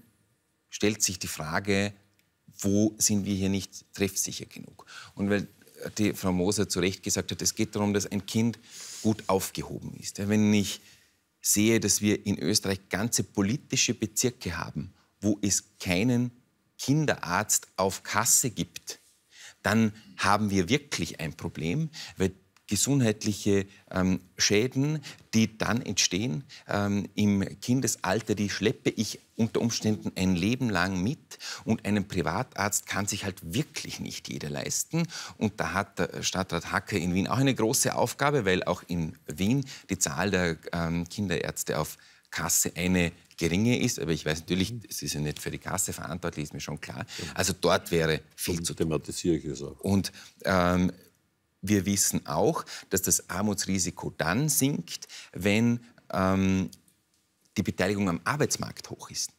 stellt sich die Frage, wo sind wir hier nicht treffsicher genug? Und weil die Frau Moser zu Recht gesagt hat, es geht darum, dass ein Kind gut aufgehoben ist. Wenn ich sehe, dass wir in Österreich ganze politische Bezirke haben, wo es keinen Kinderarzt auf Kasse gibt, dann haben wir wirklich ein Problem, weil gesundheitliche ähm, Schäden, die dann entstehen ähm, im Kindesalter, die schleppe ich unter Umständen ein Leben lang mit und einen Privatarzt kann sich halt wirklich nicht jeder leisten. Und da hat der Stadtrat Hacke in Wien auch eine große Aufgabe, weil auch in Wien die Zahl der ähm, Kinderärzte auf Kasse eine geringe ist, aber ich weiß natürlich, mhm. es ist ja nicht für die Kasse verantwortlich, ist mir schon klar. Also dort wäre viel Darum zu tun. Thematisiere ich es auch. Und ähm, wir wissen auch, dass das Armutsrisiko dann sinkt, wenn ähm, die Beteiligung am Arbeitsmarkt hoch ist.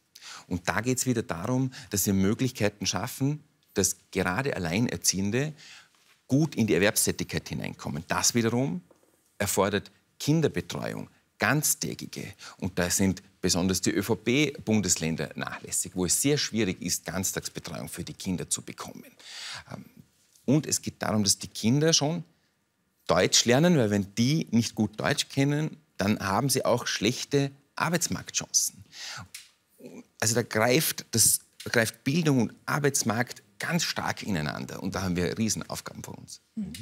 Und da geht es wieder darum, dass wir Möglichkeiten schaffen, dass gerade Alleinerziehende gut in die Erwerbstätigkeit hineinkommen. Das wiederum erfordert Kinderbetreuung, ganztägige. Und da sind besonders die ÖVP-Bundesländer nachlässig, wo es sehr schwierig ist, Ganztagsbetreuung für die Kinder zu bekommen. Ähm, und es geht darum, dass die Kinder schon Deutsch lernen, weil wenn die nicht gut Deutsch kennen, dann haben sie auch schlechte Arbeitsmarktchancen. Also da greift, das, da greift Bildung und Arbeitsmarkt ganz stark ineinander. Und da haben wir Riesenaufgaben vor uns. Mhm.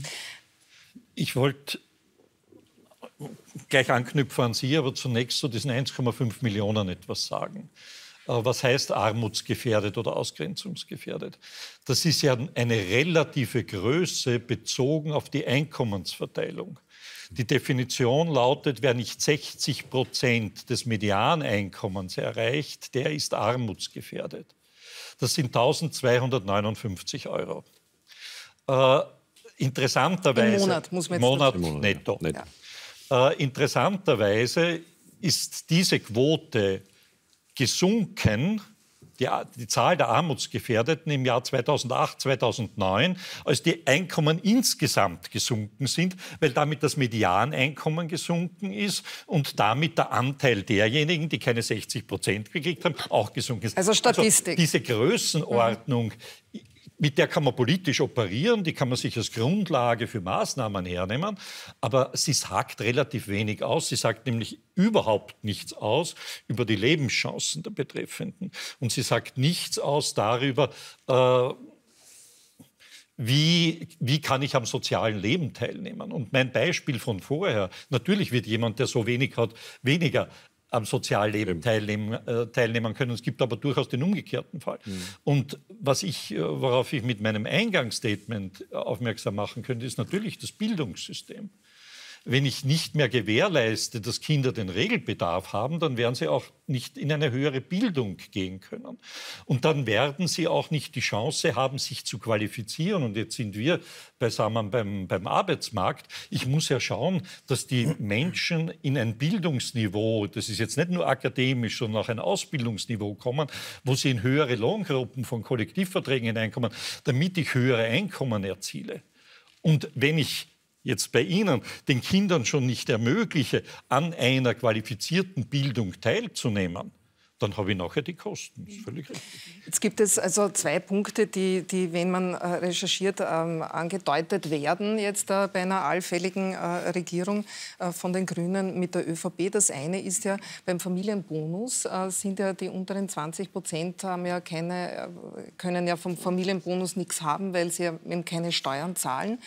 Ich wollte gleich anknüpfen an Sie, aber zunächst zu diesen 1,5 Millionen etwas sagen was heißt armutsgefährdet oder ausgrenzungsgefährdet? Das ist ja eine relative Größe bezogen auf die Einkommensverteilung. Die Definition lautet, wer nicht 60 Prozent des Medianeinkommens erreicht, der ist armutsgefährdet. Das sind 1259 Euro. Äh, interessanterweise. Im Monat, muss man jetzt Monat, Monat netto. Ja. Äh, interessanterweise ist diese Quote gesunken, die, die, Zahl der Armutsgefährdeten im Jahr 2008, 2009, als die Einkommen insgesamt gesunken sind, weil damit das Medianeinkommen gesunken ist und damit der Anteil derjenigen, die keine 60 Prozent gekriegt haben, auch gesunken ist. Also, also Statistik. Also diese Größenordnung mhm mit der kann man politisch operieren, die kann man sich als Grundlage für Maßnahmen hernehmen, aber sie sagt relativ wenig aus. Sie sagt nämlich überhaupt nichts aus über die Lebenschancen der Betreffenden und sie sagt nichts aus darüber, äh, wie, wie kann ich am sozialen Leben teilnehmen? Und mein Beispiel von vorher, natürlich wird jemand, der so wenig hat, weniger am Sozialleben teilnehmen, äh, teilnehmen können. Es gibt aber durchaus den umgekehrten Fall. Mhm. Und was ich, äh, worauf ich mit meinem Eingangsstatement aufmerksam machen könnte, ist natürlich das Bildungssystem wenn ich nicht mehr gewährleiste, dass Kinder den Regelbedarf haben, dann werden sie auch nicht in eine höhere Bildung gehen können. Und dann werden sie auch nicht die Chance haben, sich zu qualifizieren. Und jetzt sind wir beisammen beim, beim Arbeitsmarkt. Ich muss ja schauen, dass die Menschen in ein Bildungsniveau, das ist jetzt nicht nur akademisch, sondern auch ein Ausbildungsniveau kommen, wo sie in höhere Lohngruppen von Kollektivverträgen hineinkommen, damit ich höhere Einkommen erziele. Und wenn ich jetzt bei Ihnen den Kindern schon nicht ermögliche, an einer qualifizierten Bildung teilzunehmen, dann habe ich nachher die Kosten. Das ist völlig richtig. Jetzt gibt es also zwei Punkte, die, die wenn man äh, recherchiert, ähm, angedeutet werden jetzt äh, bei einer allfälligen äh, Regierung äh, von den Grünen mit der ÖVP. Das eine ist ja, beim Familienbonus äh, sind ja die unteren 20 Prozent haben ja keine, äh, können ja vom Familienbonus nichts haben, weil sie ja eben keine Steuern zahlen.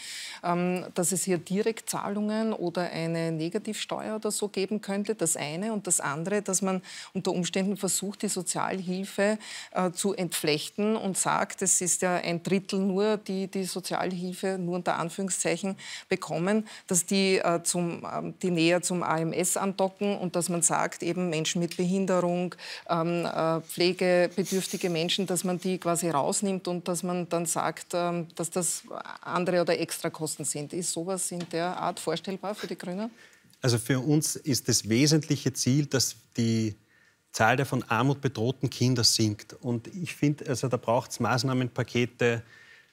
Ähm, dass es hier Direktzahlungen oder eine Negativsteuer oder so geben könnte, das eine. Und das andere, dass man unter Umständen versucht, die Sozialhilfe äh, zu entflechten und sagt, es ist ja ein Drittel nur, die die Sozialhilfe nur unter Anführungszeichen bekommen, dass die, äh, zum, äh, die näher zum AMS andocken und dass man sagt, eben Menschen mit Behinderung, ähm, äh, pflegebedürftige Menschen, dass man die quasi rausnimmt und dass man dann sagt, ähm, dass das andere oder extra Kosten sind. Ist sowas in der Art vorstellbar für die Grünen? Also für uns ist das wesentliche Ziel, dass die Zahl der von Armut bedrohten Kinder sinkt. Und ich finde, also da braucht es Maßnahmenpakete,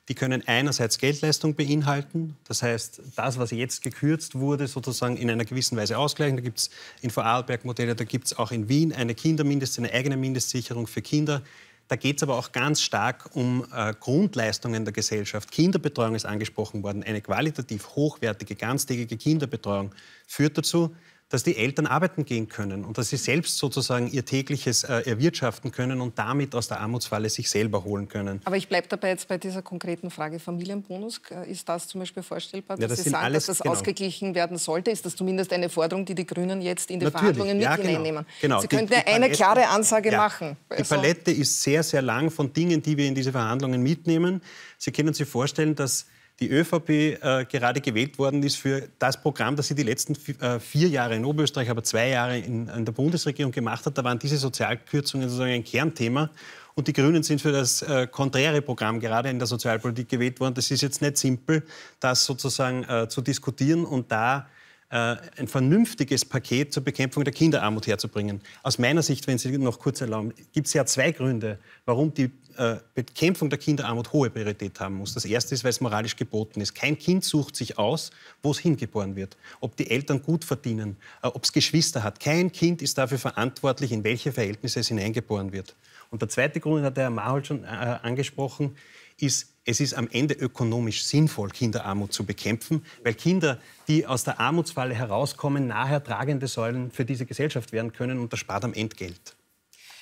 die können einerseits Geldleistung beinhalten, das heißt, das, was jetzt gekürzt wurde, sozusagen in einer gewissen Weise ausgleichen. Da gibt es in Vorarlberg Modelle, da gibt es auch in Wien eine Kindermindest, eine eigene Mindestsicherung für Kinder. Da geht es aber auch ganz stark um äh, Grundleistungen der Gesellschaft. Kinderbetreuung ist angesprochen worden. Eine qualitativ hochwertige, ganztägige Kinderbetreuung führt dazu, dass die Eltern arbeiten gehen können und dass sie selbst sozusagen ihr tägliches äh, erwirtschaften können und damit aus der Armutsfalle sich selber holen können. Aber ich bleibe dabei jetzt bei dieser konkreten Frage Familienbonus. Äh, ist das zum Beispiel vorstellbar, dass ja, das Sie sagen, alles, dass das genau. ausgeglichen werden sollte? Ist das zumindest eine Forderung, die die Grünen jetzt in die Natürlich, Verhandlungen mit ja, genau, hineinnehmen? Genau. Sie könnten ja eine klare Ansage ja, machen. Die also Palette ist sehr, sehr lang von Dingen, die wir in diese Verhandlungen mitnehmen. Sie können sich vorstellen, dass die ÖVP äh, gerade gewählt worden ist für das Programm, das sie die letzten äh, vier Jahre in Oberösterreich, aber zwei Jahre in, in, der Bundesregierung gemacht hat. Da waren diese Sozialkürzungen sozusagen ein Kernthema. Und die Grünen sind für das äh, konträre Programm gerade in der Sozialpolitik gewählt worden. Das ist jetzt nicht simpel, das sozusagen äh, zu diskutieren und da äh, ein vernünftiges Paket zur Bekämpfung der Kinderarmut herzubringen. Aus meiner Sicht, wenn Sie noch kurz erlauben, gibt es ja zwei Gründe, warum die äh, Bekämpfung der Kinderarmut hohe Priorität haben muss. Das erste ist, weil es moralisch geboten ist. Kein Kind sucht sich aus, wo es hingeboren wird, ob die Eltern gut verdienen, äh, ob es Geschwister hat. Kein Kind ist dafür verantwortlich, in welche Verhältnisse es hineingeboren wird. Und der zweite Grund hat der Herr Mahold schon äh, angesprochen, ist, es ist am Ende ökonomisch sinnvoll, Kinderarmut zu bekämpfen, weil Kinder, die aus der Armutsfalle herauskommen, nachher tragende Säulen für diese Gesellschaft werden können und das spart am Ende Geld.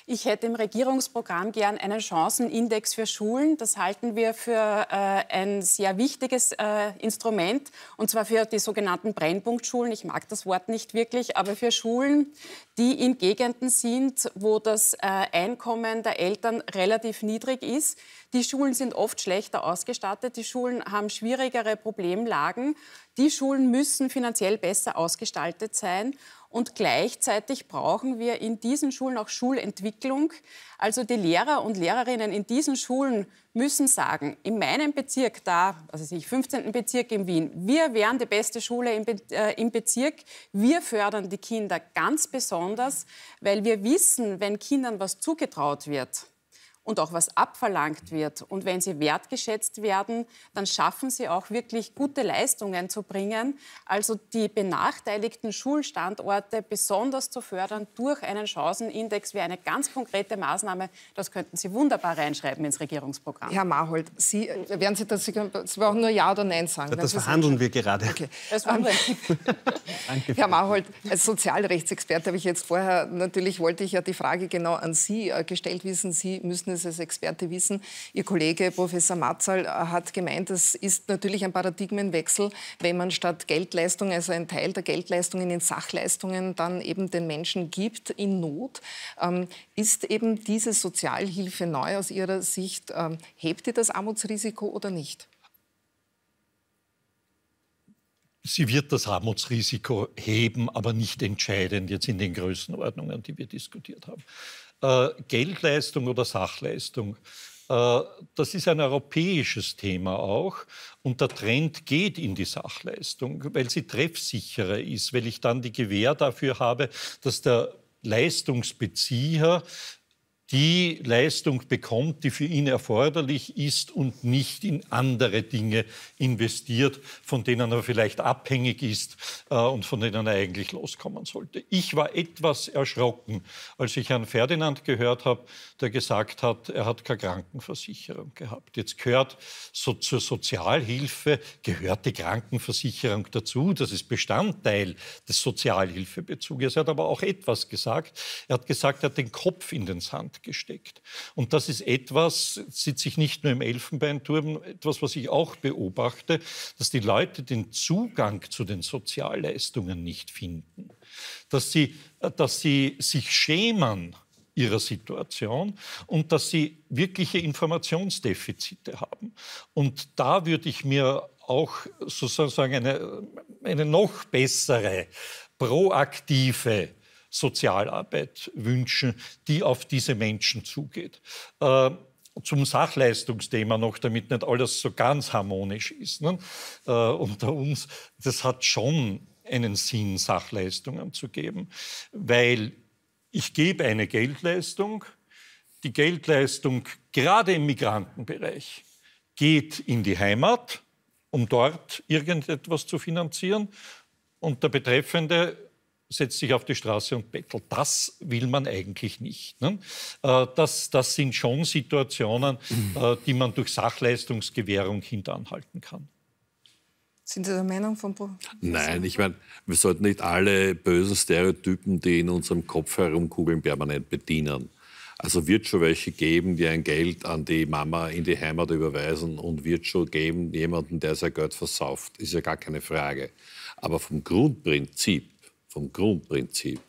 Ich hätte im Regierungsprogramm gern einen Chancenindex für Schulen. Das halten wir für äh, ein sehr wichtiges äh, Instrument, und zwar für die sogenannten Brennpunktschulen. Ich mag das Wort nicht wirklich, aber für Schulen, die in Gegenden sind, wo das äh, Einkommen der Eltern relativ niedrig ist. Die Schulen sind oft schlechter ausgestattet, die Schulen haben schwierigere Problemlagen. Die Schulen müssen finanziell besser ausgestaltet sein. Und gleichzeitig brauchen wir in diesen Schulen auch Schulentwicklung. Also die Lehrer und Lehrerinnen in diesen Schulen müssen sagen, in meinem Bezirk da, also ich 15. Bezirk in Wien, wir wären die beste Schule im, äh, im Bezirk. Wir fördern die Kinder ganz besonders, weil wir wissen, wenn Kindern was zugetraut wird, und auch was abverlangt wird. Und wenn sie wertgeschätzt werden, dann schaffen sie auch wirklich gute Leistungen zu bringen. Also die benachteiligten Schulstandorte besonders zu fördern durch einen Chancenindex wäre eine ganz konkrete Maßnahme. Das könnten Sie wunderbar reinschreiben ins Regierungsprogramm. Herr Mahold, Sie, äh, werden Sie das, Sie brauchen nur Ja oder Nein sagen. Das, das verhandeln wir gerade. Okay. Das Herr Mahold, als Sozialrechtsexperte habe ich jetzt vorher, natürlich wollte ich ja die Frage genau an Sie äh, gestellt wissen. Sie müssen es das als Experte wissen. Ihr Kollege Professor Matzal äh, hat gemeint, das ist natürlich ein Paradigmenwechsel, wenn man statt Geldleistung, also einen Teil der Geldleistungen in Sachleistungen dann eben den Menschen gibt in Not. Ähm, ist eben diese Sozialhilfe neu aus Ihrer Sicht? Ähm, hebt die das Armutsrisiko oder nicht? Sie wird das Armutsrisiko heben, aber nicht entscheidend jetzt in den Größenordnungen, die wir diskutiert haben äh, Geldleistung oder Sachleistung. Äh, das ist ein europäisches Thema auch und der Trend geht in die Sachleistung, weil sie treffsicherer ist, weil ich dann die Gewähr dafür habe, dass der Leistungsbezieher die Leistung bekommt, die für ihn erforderlich ist und nicht in andere Dinge investiert, von denen er vielleicht abhängig ist äh, und von denen er eigentlich loskommen sollte. Ich war etwas erschrocken, als ich Herrn Ferdinand gehört habe, der gesagt hat, er hat keine Krankenversicherung gehabt. Jetzt gehört so zur Sozialhilfe gehört die Krankenversicherung dazu. Das ist Bestandteil des Sozialhilfebezuges. Er hat aber auch etwas gesagt. Er hat gesagt, er hat den Kopf in den Sand gesteckt. Und das ist etwas, sitze ich nicht nur im Elfenbeinturm, etwas, was ich auch beobachte, dass die Leute den Zugang zu den Sozialleistungen nicht finden. Dass sie, äh, dass sie sich schämen ihrer Situation und dass sie wirkliche Informationsdefizite haben. Und da würde ich mir auch sozusagen eine, eine noch bessere, proaktive Sozialarbeit wünschen, die auf diese Menschen zugeht. Äh, zum Sachleistungsthema noch, damit nicht alles so ganz harmonisch ist. Ne? Äh, unter uns, das hat schon einen Sinn, Sachleistungen zu geben, weil ich gebe eine Geldleistung, die Geldleistung gerade im Migrantenbereich geht in die Heimat, um dort irgendetwas zu finanzieren und der Betreffende setzt sich auf die Straße und bettelt. Das will man eigentlich nicht. Ne? Äh, das, das sind schon Situationen, äh, die man durch Sachleistungsgewährung hintanhalten kann. Sind Sie der Meinung von Pro Nein, ich meine, wir sollten nicht alle bösen Stereotypen, die in unserem Kopf herumkugeln, permanent bedienen. Also wird schon welche geben, die ein Geld an die Mama in die Heimat überweisen und wird schon geben jemanden, der sein Geld versauft. Ist ja gar keine Frage. Aber vom Grundprinzip vom Grundprinzip,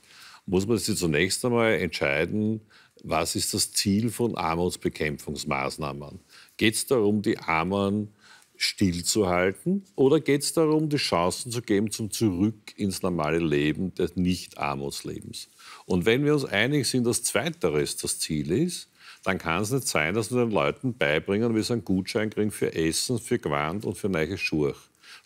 muss man sich zunächst einmal entscheiden, was ist das Ziel von Armutsbekämpfungsmaßnahmen? Geht es darum, die Armen stillzuhalten oder geht es darum, die Chancen zu geben zum Zurück ins normale Leben des Nicht-Armutslebens? Und wenn wir uns einig sind, dass Zweiteres das Ziel ist, dann kann es nicht sein, dass wir den Leuten beibringen, wie sie einen Gutschein kriegen für Essen, für Gewand und für neue Schuhe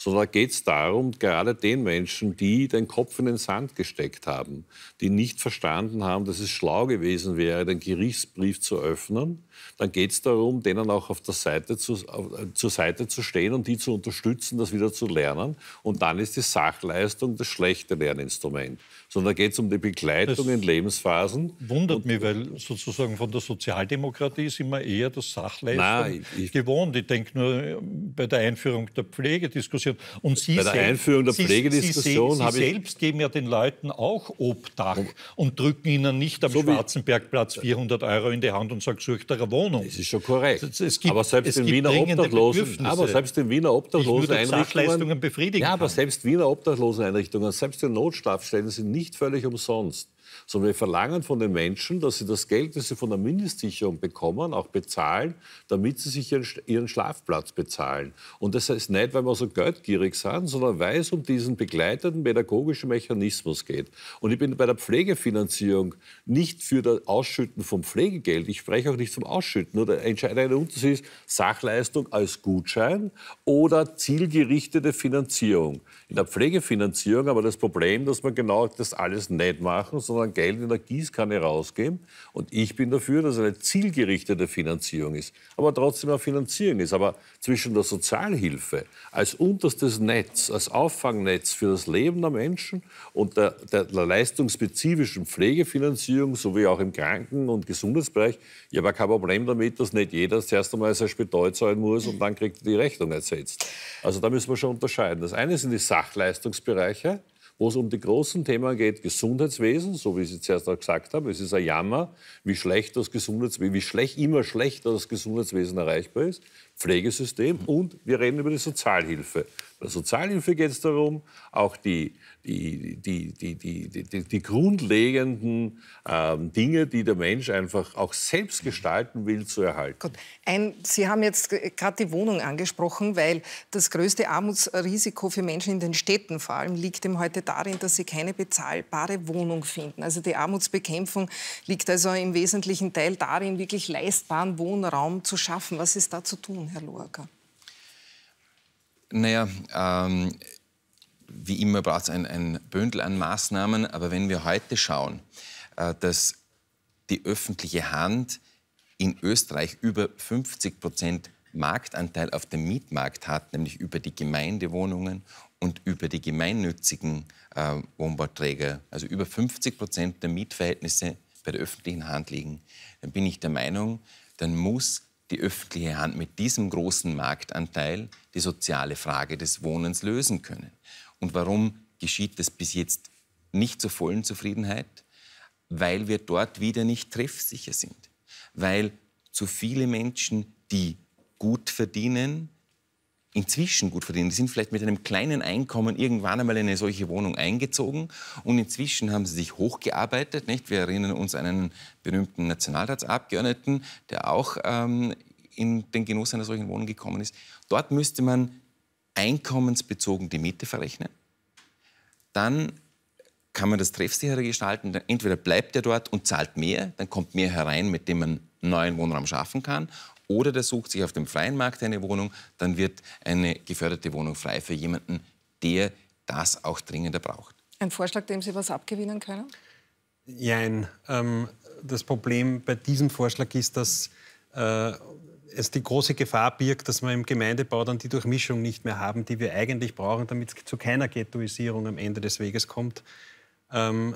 sondern geht es darum, gerade den Menschen, die den Kopf in den Sand gesteckt haben, die nicht verstanden haben, dass es schlau gewesen wäre, den Gerichtsbrief zu öffnen, dann geht es darum, denen auch auf der Seite zu, auf, äh, zur Seite zu stehen und die zu unterstützen, das wieder zu lernen. Und dann ist die Sachleistung das schlechte Lerninstrument sondern da geht es um die Begleitung das in Lebensphasen. Wundert und, mich, weil sozusagen von der Sozialdemokratie sind wir eher das Sachleistung Nein, gewohnt. Ich denke nur äh, bei der Einführung der Pflegediskussion. Und Sie bei der selbst, Einführung der Pflegediskussion Sie, Sie, selbst geben ja den Leuten auch Obdach und, und drücken ihnen nicht am so Schwarzenbergplatz 400 Euro in die Hand und sagen, sucht eine Wohnung. Das ist schon korrekt. Es, es gibt, aber selbst in Wiener Obdachlosen, aber selbst in Wiener Obdachlosen Einrichtungen, ja, kann. aber selbst Wiener Obdachloseneinrichtungen, selbst in Notschlafstellen sind nicht nicht völlig umsonst sondern wir verlangen von den Menschen, dass sie das Geld, das sie von der Mindestsicherung bekommen, auch bezahlen, damit sie sich ihren Schlafplatz bezahlen. Und das heißt nicht, weil wir so geldgierig sind, sondern weil es um diesen begleiteten pädagogischen Mechanismus geht. Und ich bin bei der Pflegefinanzierung nicht für das Ausschütten vom Pflegegeld. Ich spreche auch nicht vom Ausschütten. Nur der entscheidende Unterschied ist Sachleistung als Gutschein oder zielgerichtete Finanzierung. In der Pflegefinanzierung aber das Problem, dass wir genau das alles nicht machen, sondern Geld Geld in der Gießkanne rausgeben. Und ich bin dafür, dass eine zielgerichtete Finanzierung ist, aber trotzdem eine Finanzierung ist. Aber zwischen der Sozialhilfe als unterstes Netz, als Auffangnetz für das Leben der Menschen und der, der, der leistungsspezifischen Pflegefinanzierung sowie auch im Kranken- und Gesundheitsbereich, ich habe kein Problem damit, dass nicht jeder zuerst einmal sein Spital zahlen muss und dann kriegt er die Rechnung ersetzt. Also da müssen wir schon unterscheiden. Das eine sind die Sachleistungsbereiche, wo es um die großen Themen geht, Gesundheitswesen, so wie ich es zuerst auch gesagt habe, es ist ein Jammer, wie schlecht das Gesundheitswesen, wie schlecht, immer schlechter das Gesundheitswesen erreichbar ist, Pflegesystem und wir reden über die Sozialhilfe. Sozialhilfe geht es darum, auch die, die, die, die, die, die, die grundlegenden ähm, Dinge, die der Mensch einfach auch selbst gestalten will, zu erhalten. Gut. Ein, Sie haben jetzt gerade die Wohnung angesprochen, weil das größte Armutsrisiko für Menschen in den Städten vor allem liegt eben heute darin, dass sie keine bezahlbare Wohnung finden. Also die Armutsbekämpfung liegt also im wesentlichen Teil darin, wirklich leistbaren Wohnraum zu schaffen. Was ist da zu tun, Herr Loacker? Naja, ähm, wie immer braucht es ein, ein Bündel an Maßnahmen. Aber wenn wir heute schauen, äh, dass die öffentliche Hand in Österreich über 50 Prozent Marktanteil auf dem Mietmarkt hat, nämlich über die Gemeindewohnungen und über die gemeinnützigen äh, Wohnbauträger, also über 50 Prozent der Mietverhältnisse bei der öffentlichen Hand liegen, dann bin ich der Meinung, dann muss die öffentliche Hand mit diesem großen Marktanteil die soziale Frage des Wohnens lösen können. Und warum geschieht das bis jetzt nicht zur vollen Zufriedenheit? Weil wir dort wieder nicht treffsicher sind. Weil zu viele Menschen, die gut verdienen, inzwischen gut verdienen. Die sind vielleicht mit einem kleinen Einkommen irgendwann einmal in eine solche Wohnung eingezogen und inzwischen haben sie sich hochgearbeitet. Nicht? Wir erinnern uns an einen berühmten Nationalratsabgeordneten, der auch ähm, in den Genuss einer solchen Wohnung gekommen ist. Dort müsste man einkommensbezogen die Miete verrechnen. Dann kann man das treffsicherer gestalten. Entweder bleibt er dort und zahlt mehr, dann kommt mehr herein, mit dem man neuen Wohnraum schaffen kann, oder der sucht sich auf dem freien Markt eine Wohnung, dann wird eine geförderte Wohnung frei für jemanden, der das auch dringender braucht. Ein Vorschlag, dem Sie was abgewinnen können? Jein. Ähm, das Problem bei diesem Vorschlag ist, dass äh, es die große Gefahr birgt, dass wir im Gemeindebau dann die Durchmischung nicht mehr haben, die wir eigentlich brauchen, damit es zu keiner Ghettoisierung am Ende des Weges kommt. Ähm,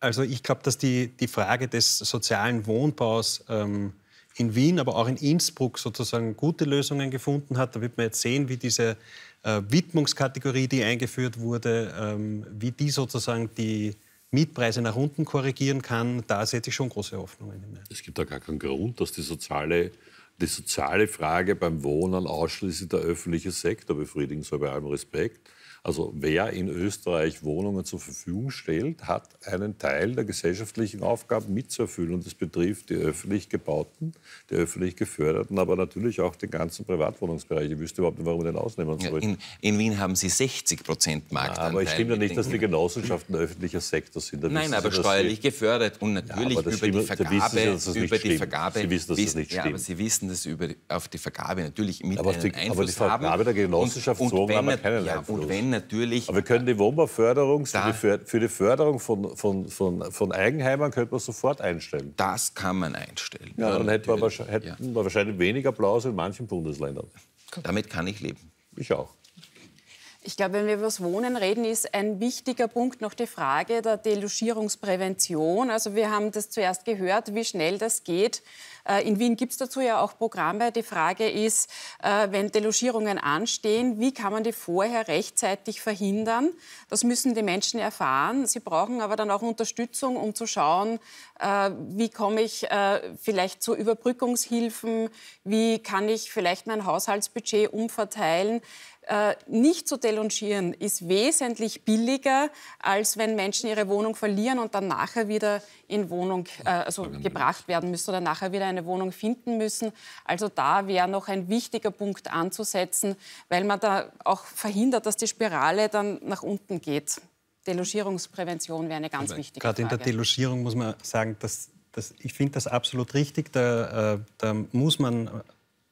also ich glaube, dass die, die Frage des sozialen Wohnbaus ähm, in Wien, aber auch in Innsbruck sozusagen gute Lösungen gefunden hat. Da wird man jetzt sehen, wie diese äh, Widmungskategorie, die eingeführt wurde, ähm, wie die sozusagen die Mietpreise nach unten korrigieren kann. Da setze ich schon große Hoffnungen hinein. Es gibt da gar keinen Grund, dass die soziale, die soziale Frage beim Wohnen ausschließlich der öffentliche Sektor befriedigen soll, bei allem Respekt. Also wer in Österreich Wohnungen zur Verfügung stellt, hat einen Teil der gesellschaftlichen Aufgaben mitzuerfüllen. Und das betrifft die öffentlich gebauten, die öffentlich geförderten, aber natürlich auch den ganzen Privatwohnungsbereich. Ich wüsste überhaupt nicht, warum wir den ausnehmen sollten. in, in, Wien haben Sie 60 Prozent Marktanteil. aber ich stimme ja nicht, dass die Genossenschaften öffentlicher Sektor sind. Da Nein, aber Sie, steuerlich gefördert und natürlich ja, über stimmt, die Vergabe. Sie, dass das über die Vergabe Sie wissen, dass wissen, das nicht stimmt. Ja, aber Sie wissen, dass über, auf die Vergabe natürlich mit aber die, Einfluss aber die Vergabe haben. der Genossenschaft und, und wenn, aber keinen ja, Einfluss. Und wenn natürlich. Aber wir können die Wohnbauförderung, für, für die Förderung von, von, von, von Eigenheimern könnte man sofort einstellen. Das kann man einstellen. Ja, dann hätten wir, hätten wir wahrscheinlich weniger Applaus in manchen Bundesländern. Damit kann ich leben. Ich auch. Ich glaube, wenn wir über das Wohnen reden, ist ein wichtiger Punkt noch die Frage der Delogierungsprävention. Also wir haben das zuerst gehört, wie schnell das geht. Äh, in Wien gibt es dazu ja auch Programme. Die Frage ist, äh, wenn Delogierungen anstehen, wie kann man die vorher rechtzeitig verhindern? Das müssen die Menschen erfahren. Sie brauchen aber dann auch Unterstützung, um zu schauen, äh, wie komme ich vielleicht zu Überbrückungshilfen, wie kann ich vielleicht mein Haushaltsbudget umverteilen. Äh, nicht zu delongieren ist wesentlich billiger, als wenn Menschen ihre Wohnung verlieren und dann nachher wieder in Wohnung äh, also gebracht werden müssen oder nachher wieder eine Wohnung finden müssen. Also da wäre noch ein wichtiger Punkt anzusetzen, weil man da auch verhindert, dass die Spirale dann nach unten geht. Delogierungsprävention wäre eine ganz Aber wichtige Gerade Frage. Gerade in der Delogierung muss man sagen, dass, dass ich finde das absolut richtig. Da, äh, da muss man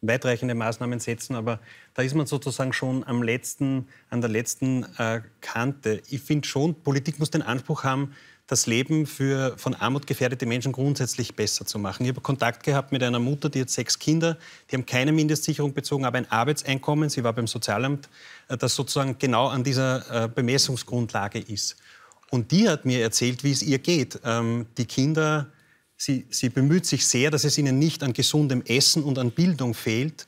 weitreichende Maßnahmen setzen, aber da ist man sozusagen schon am letzten, an der letzten äh, Kante. Ich finde schon, Politik muss den Anspruch haben, das Leben für von Armut gefährdete Menschen grundsätzlich besser zu machen. Ich habe Kontakt gehabt mit einer Mutter, die hat sechs Kinder, die haben keine Mindestsicherung bezogen, aber ein Arbeitseinkommen, sie war beim Sozialamt, äh, das sozusagen genau an dieser äh, Bemessungsgrundlage ist. Und die hat mir erzählt, wie es ihr geht. Ähm, die Kinder sie, sie bemüht sich sehr, dass es ihnen nicht an gesundem Essen und an Bildung fehlt.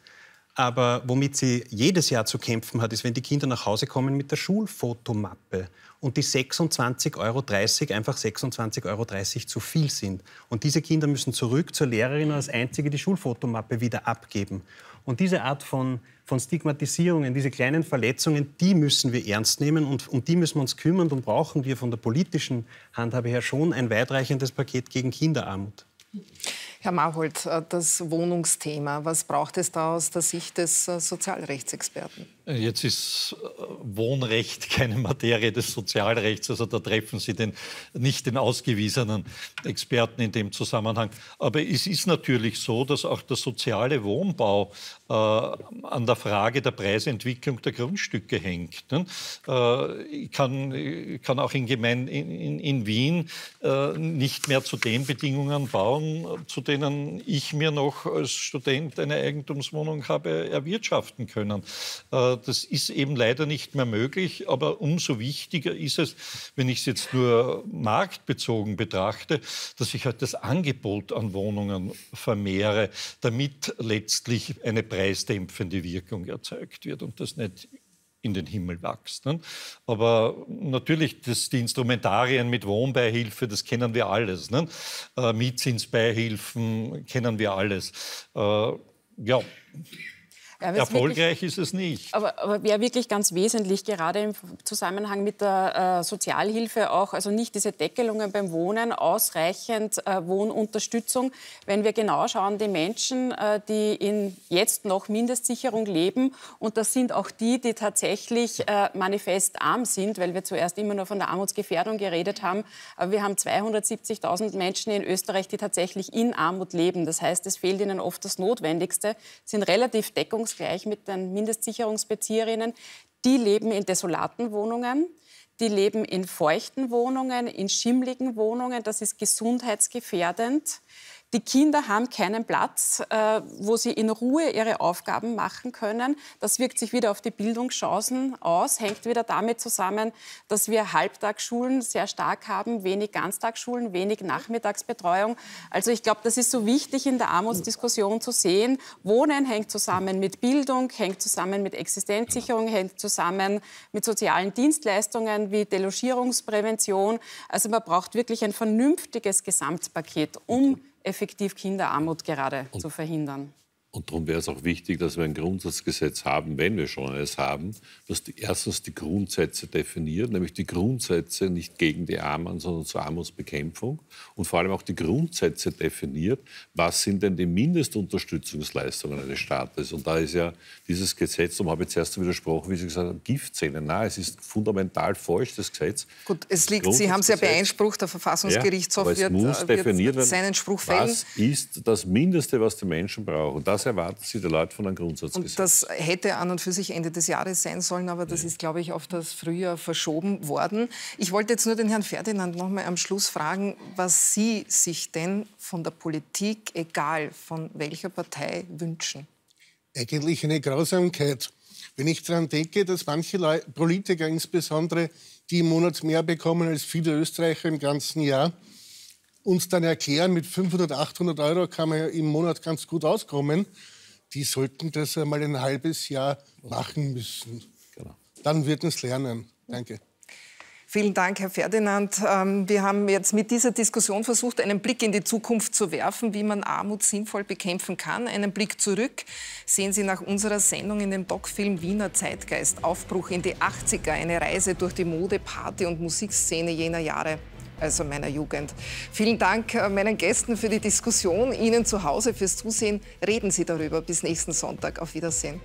Aber womit sie jedes Jahr zu kämpfen hat, ist, wenn die Kinder nach Hause kommen mit der Schulfotomappe und die 26,30 Euro einfach 26,30 Euro zu viel sind. Und diese Kinder müssen zurück zur Lehrerin als einzige die Schulfotomappe wieder abgeben. Und diese Art von von Stigmatisierungen, diese kleinen Verletzungen, die müssen wir ernst nehmen und um die müssen wir uns kümmern. und brauchen wir von der politischen Handhabe her schon ein weitreichendes Paket gegen Kinderarmut. Herr Maholt, äh, das Wohnungsthema, was braucht es da aus der Sicht des äh, Sozialrechtsexperten? Äh, jetzt ist äh, Wohnrecht keine Materie des Sozialrechts, also da treffen Sie den, nicht den ausgewiesenen Experten in dem Zusammenhang. Aber es ist natürlich so, dass auch der soziale Wohnbau äh, an der Frage der Preisentwicklung der Grundstücke hängt. Ne? Äh, ich, kann, ich kann, auch in, Gemein, in, in, in Wien äh, nicht mehr zu den Bedingungen bauen, zu denen ich mir noch als Student eine Eigentumswohnung habe erwirtschaften können äh, das ist eben leider nicht mehr möglich, aber umso wichtiger ist es, wenn ich es jetzt nur marktbezogen betrachte, dass ich halt das Angebot an Wohnungen vermehre, damit letztlich eine preisdämpfende Wirkung erzeugt wird und das nicht in den Himmel wächst. Ne? Aber natürlich, das, die Instrumentarien mit Wohnbeihilfe, das kennen wir alles. Ne? Äh, Mietzinsbeihilfen kennen wir alles. Äh, ja. Erfolgreich wirklich, ist es nicht. Aber, aber wäre wirklich ganz wesentlich, gerade im Zusammenhang mit der äh, Sozialhilfe auch, also nicht diese Deckelungen beim Wohnen, ausreichend äh, Wohnunterstützung. Wenn wir genau schauen, die Menschen, äh, die in jetzt noch Mindestsicherung leben, und das sind auch die, die tatsächlich äh, manifest arm sind, weil wir zuerst immer nur von der Armutsgefährdung geredet haben, aber wir haben 270.000 Menschen in Österreich, die tatsächlich in Armut leben. Das heißt, es fehlt ihnen oft das Notwendigste, sind relativ deckungsfähig deckungsgleich mit den Mindestsicherungsbezieherinnen. Die leben in desolaten Wohnungen. Die leben in feuchten Wohnungen, in schimmligen Wohnungen. Das ist gesundheitsgefährdend. Die Kinder haben keinen Platz, äh, wo sie in Ruhe ihre Aufgaben machen können. Das wirkt sich wieder auf die Bildungschancen aus, hängt wieder damit zusammen, dass wir Halbtagsschulen sehr stark haben, wenig Ganztagsschulen, wenig Nachmittagsbetreuung. Also ich glaube, das ist so wichtig in der Armutsdiskussion zu sehen. Wohnen hängt zusammen mit Bildung, hängt zusammen mit Existenzsicherung, hängt zusammen mit sozialen Dienstleistungen wie Delogierungsprävention. Also man braucht wirklich ein vernünftiges Gesamtpaket, um effektiv Kinderarmut gerade und zu verhindern. Und darum wäre es auch wichtig, dass wir ein Grundsatzgesetz haben, wenn wir schon eines haben, das die, erstens die Grundsätze definiert, nämlich die Grundsätze nicht gegen die Armen, sondern zur Armutsbekämpfung und vor allem auch die Grundsätze definiert, was sind denn die Mindestunterstützungsleistungen eines Staates. Und da ist ja dieses Gesetz, darum habe ich zuerst widersprochen, wie Sie gesagt haben, Giftzähne. Nein, es ist fundamental falsch, das Gesetz. Gut, es liegt, Sie haben es ja beeinsprucht, der Verfassungsgerichtshof ja, wird, äh, muss wird seinen Spruch fällen. Was ist das Mindeste, was die Menschen brauchen? Das was erwarten Sie der Leute von einem Grundsatzgesetz? Und das hätte an und für sich Ende des Jahres sein sollen, aber das nee. ist, glaube ich, auf das Frühjahr verschoben worden. Ich wollte jetzt nur den Herrn Ferdinand noch mal am Schluss fragen, was Sie sich denn von der Politik, egal von welcher Partei, wünschen. Eigentlich eine Grausamkeit. Wenn ich daran denke, dass manche Politiker insbesondere, die im Monat mehr bekommen als viele Österreicher im ganzen Jahr, uns dann erklären, mit 500, 800 Euro kann man ja im Monat ganz gut auskommen. Die sollten das einmal ein halbes Jahr machen müssen. Genau. Dann wird es lernen. Danke. Vielen Dank, Herr Ferdinand. Ähm, wir haben jetzt mit dieser Diskussion versucht, einen Blick in die Zukunft zu werfen, wie man Armut sinnvoll bekämpfen kann. Einen Blick zurück sehen Sie nach unserer Sendung in dem Doc-Film Wiener Zeitgeist Aufbruch in die 80er, eine Reise durch die Mode, Party und Musikszene jener Jahre also meiner Jugend. Vielen Dank äh, meinen Gästen für die Diskussion, Ihnen zu Hause fürs Zusehen. Reden Sie darüber. Bis nächsten Sonntag. Auf Wiedersehen.